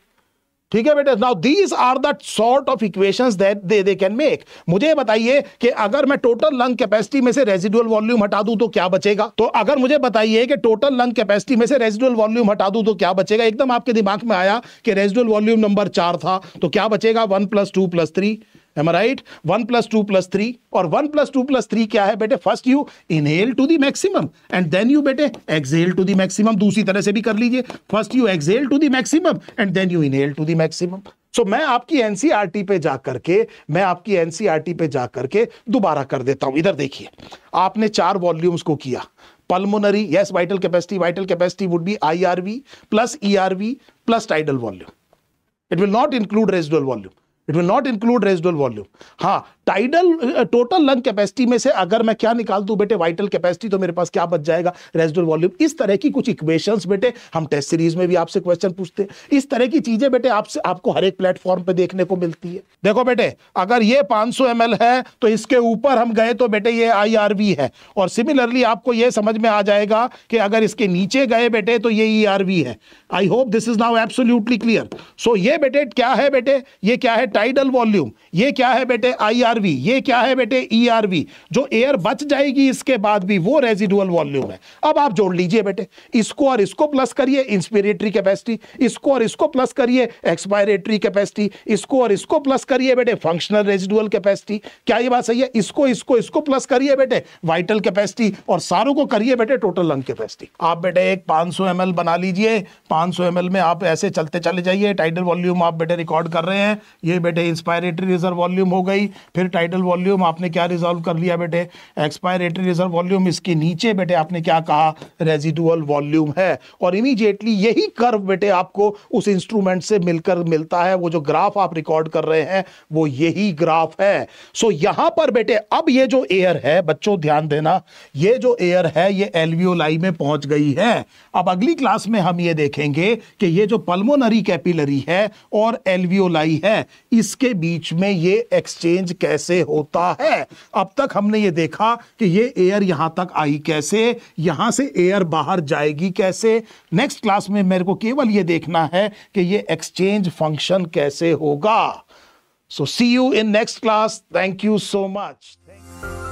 ठीक है बेटे now these are the sort of equations that they they can make मुझे बताइए कि अगर मैं टोटल लंग कैपेसिटी में से रेजिडुअल वॉल्यूम हटा दूं तो क्या बचेगा तो अगर मुझे बताइए कि टोटल लंग कैपेसिटी में से रेजिडुअल वॉल्यूम हटा दूं तो क्या बचेगा एकदम आपके दिमाग में आया कि रेजिडुअल वॉल्यूम नंबर चार था तो क्या बचेगा one plus two plus three M right one plus two plus three और one plus two plus three क्या है बेटे first you inhale to the maximum and then you बेटे एक्सेल टू दी मैक्सिमम दूसरी तरह से भी कर लीजिए first you exhale to the maximum and then you inhale to the maximum so मैं आपकी एनसीआरटी e पे जा करके मैं आपकी एनसीआरटी e पे जा करके दोबारा कर देता हूं इधर देखिए आपने चार वॉल्यूम्स को किया pulmonary yes vital capacity vital capacity would be IRV plus ERV plus tidal volume it will not include residual volume It will not include residual volume. Ha, tidal total lung capacity में से अगर मैं क्या निकाल दूं बेटे वाइटल कैपेसिटी तो मेरे पास क्या बच जाएगा रेजिडुअल वॉल्यूम इस तरह की कुछ इक्वेशन बेटे हम टेस्ट सीरीज में भी आपसे क्वेश्चन पूछते हैं इस तरह की चीजें बेटे आपसे आपको हर एक प्लेटफॉर्म पर देखने को मिलती है देखो बेटे अगर ये पांच सौ है तो इसके ऊपर हम गए तो बेटे ये आई है और सिमिलरली आपको ये समझ में आ जाएगा कि अगर इसके नीचे गए बेटे तो ये ई e है I hope this is now absolutely clear so ये बेटे क्या है बेटे ये क्या है टाइडल वॉल्यूम ये क्या है बेटे आईआरवी ईआरवी e ये क्या है बेटे ईआरवी e जो एयर बच जाएगी इसके बाद भी वो रेजिडुअल वॉल्यूम है अब आप जोड़ लीजिए बेटे इसको और इसको प्लस करिए इंस्पिरेटरी कैपेसिटी इसको और इसको प्लस करिए एक्सपायरेटरी कैपेसिटी इसको और इसको प्लस करिए बेटे फंक्शनल रेजिडुअल कैपेसिटी क्या ये बात सही है इसको इसको इसको प्लस करिए बेटे वाइटल कैपेसिटी और सारों को करिए बेटे टोटल लंग कैपेसिटी आप बेटे एक पांच सौ बना लीजिए पांच सौ में आप ऐसे चलते चले जाइए टाइडल वॉल्यूम आप बेटे रिकॉर्ड कर रहे हैं ये बेटे इंस्पायरेटरी रिजर्व वॉल्यूम हो गई फिर टाइटल वॉल्यूम आपने क्या रिजॉल्व कर लिया बेटे एक्सपायरेटरी रिजर्व वॉल्यूम इसके नीचे बेटे आपने क्या कहा रेजिडुअल वॉल्यूम है और इमीजिएटली यही कर्व बेटे आपको उस इंस्ट्रूमेंट से मिलकर मिलता है वो जो ग्राफ आप रिकॉर्ड कर रहे हैं वो यही ग्राफ है सो so, यहां पर बेटे अब ये जो एयर है बच्चों ध्यान देना ये जो एयर है ये एलवीओलाई में पहुंच गई है अब अगली क्लास में हम ये देखेंगे कि ये जो पल्मोनरी कैपिलरी है और एलवीओलाई है इसके बीच में ये एक्सचेंज कैसे कैसे होता है अब तक हमने ये देखा कि ये एयर यहां तक आई कैसे यहां से एयर बाहर जाएगी कैसे नेक्स्ट क्लास में मेरे को केवल ये देखना है कि ये एक्सचेंज फंक्शन कैसे होगा so see you in next class thank you so much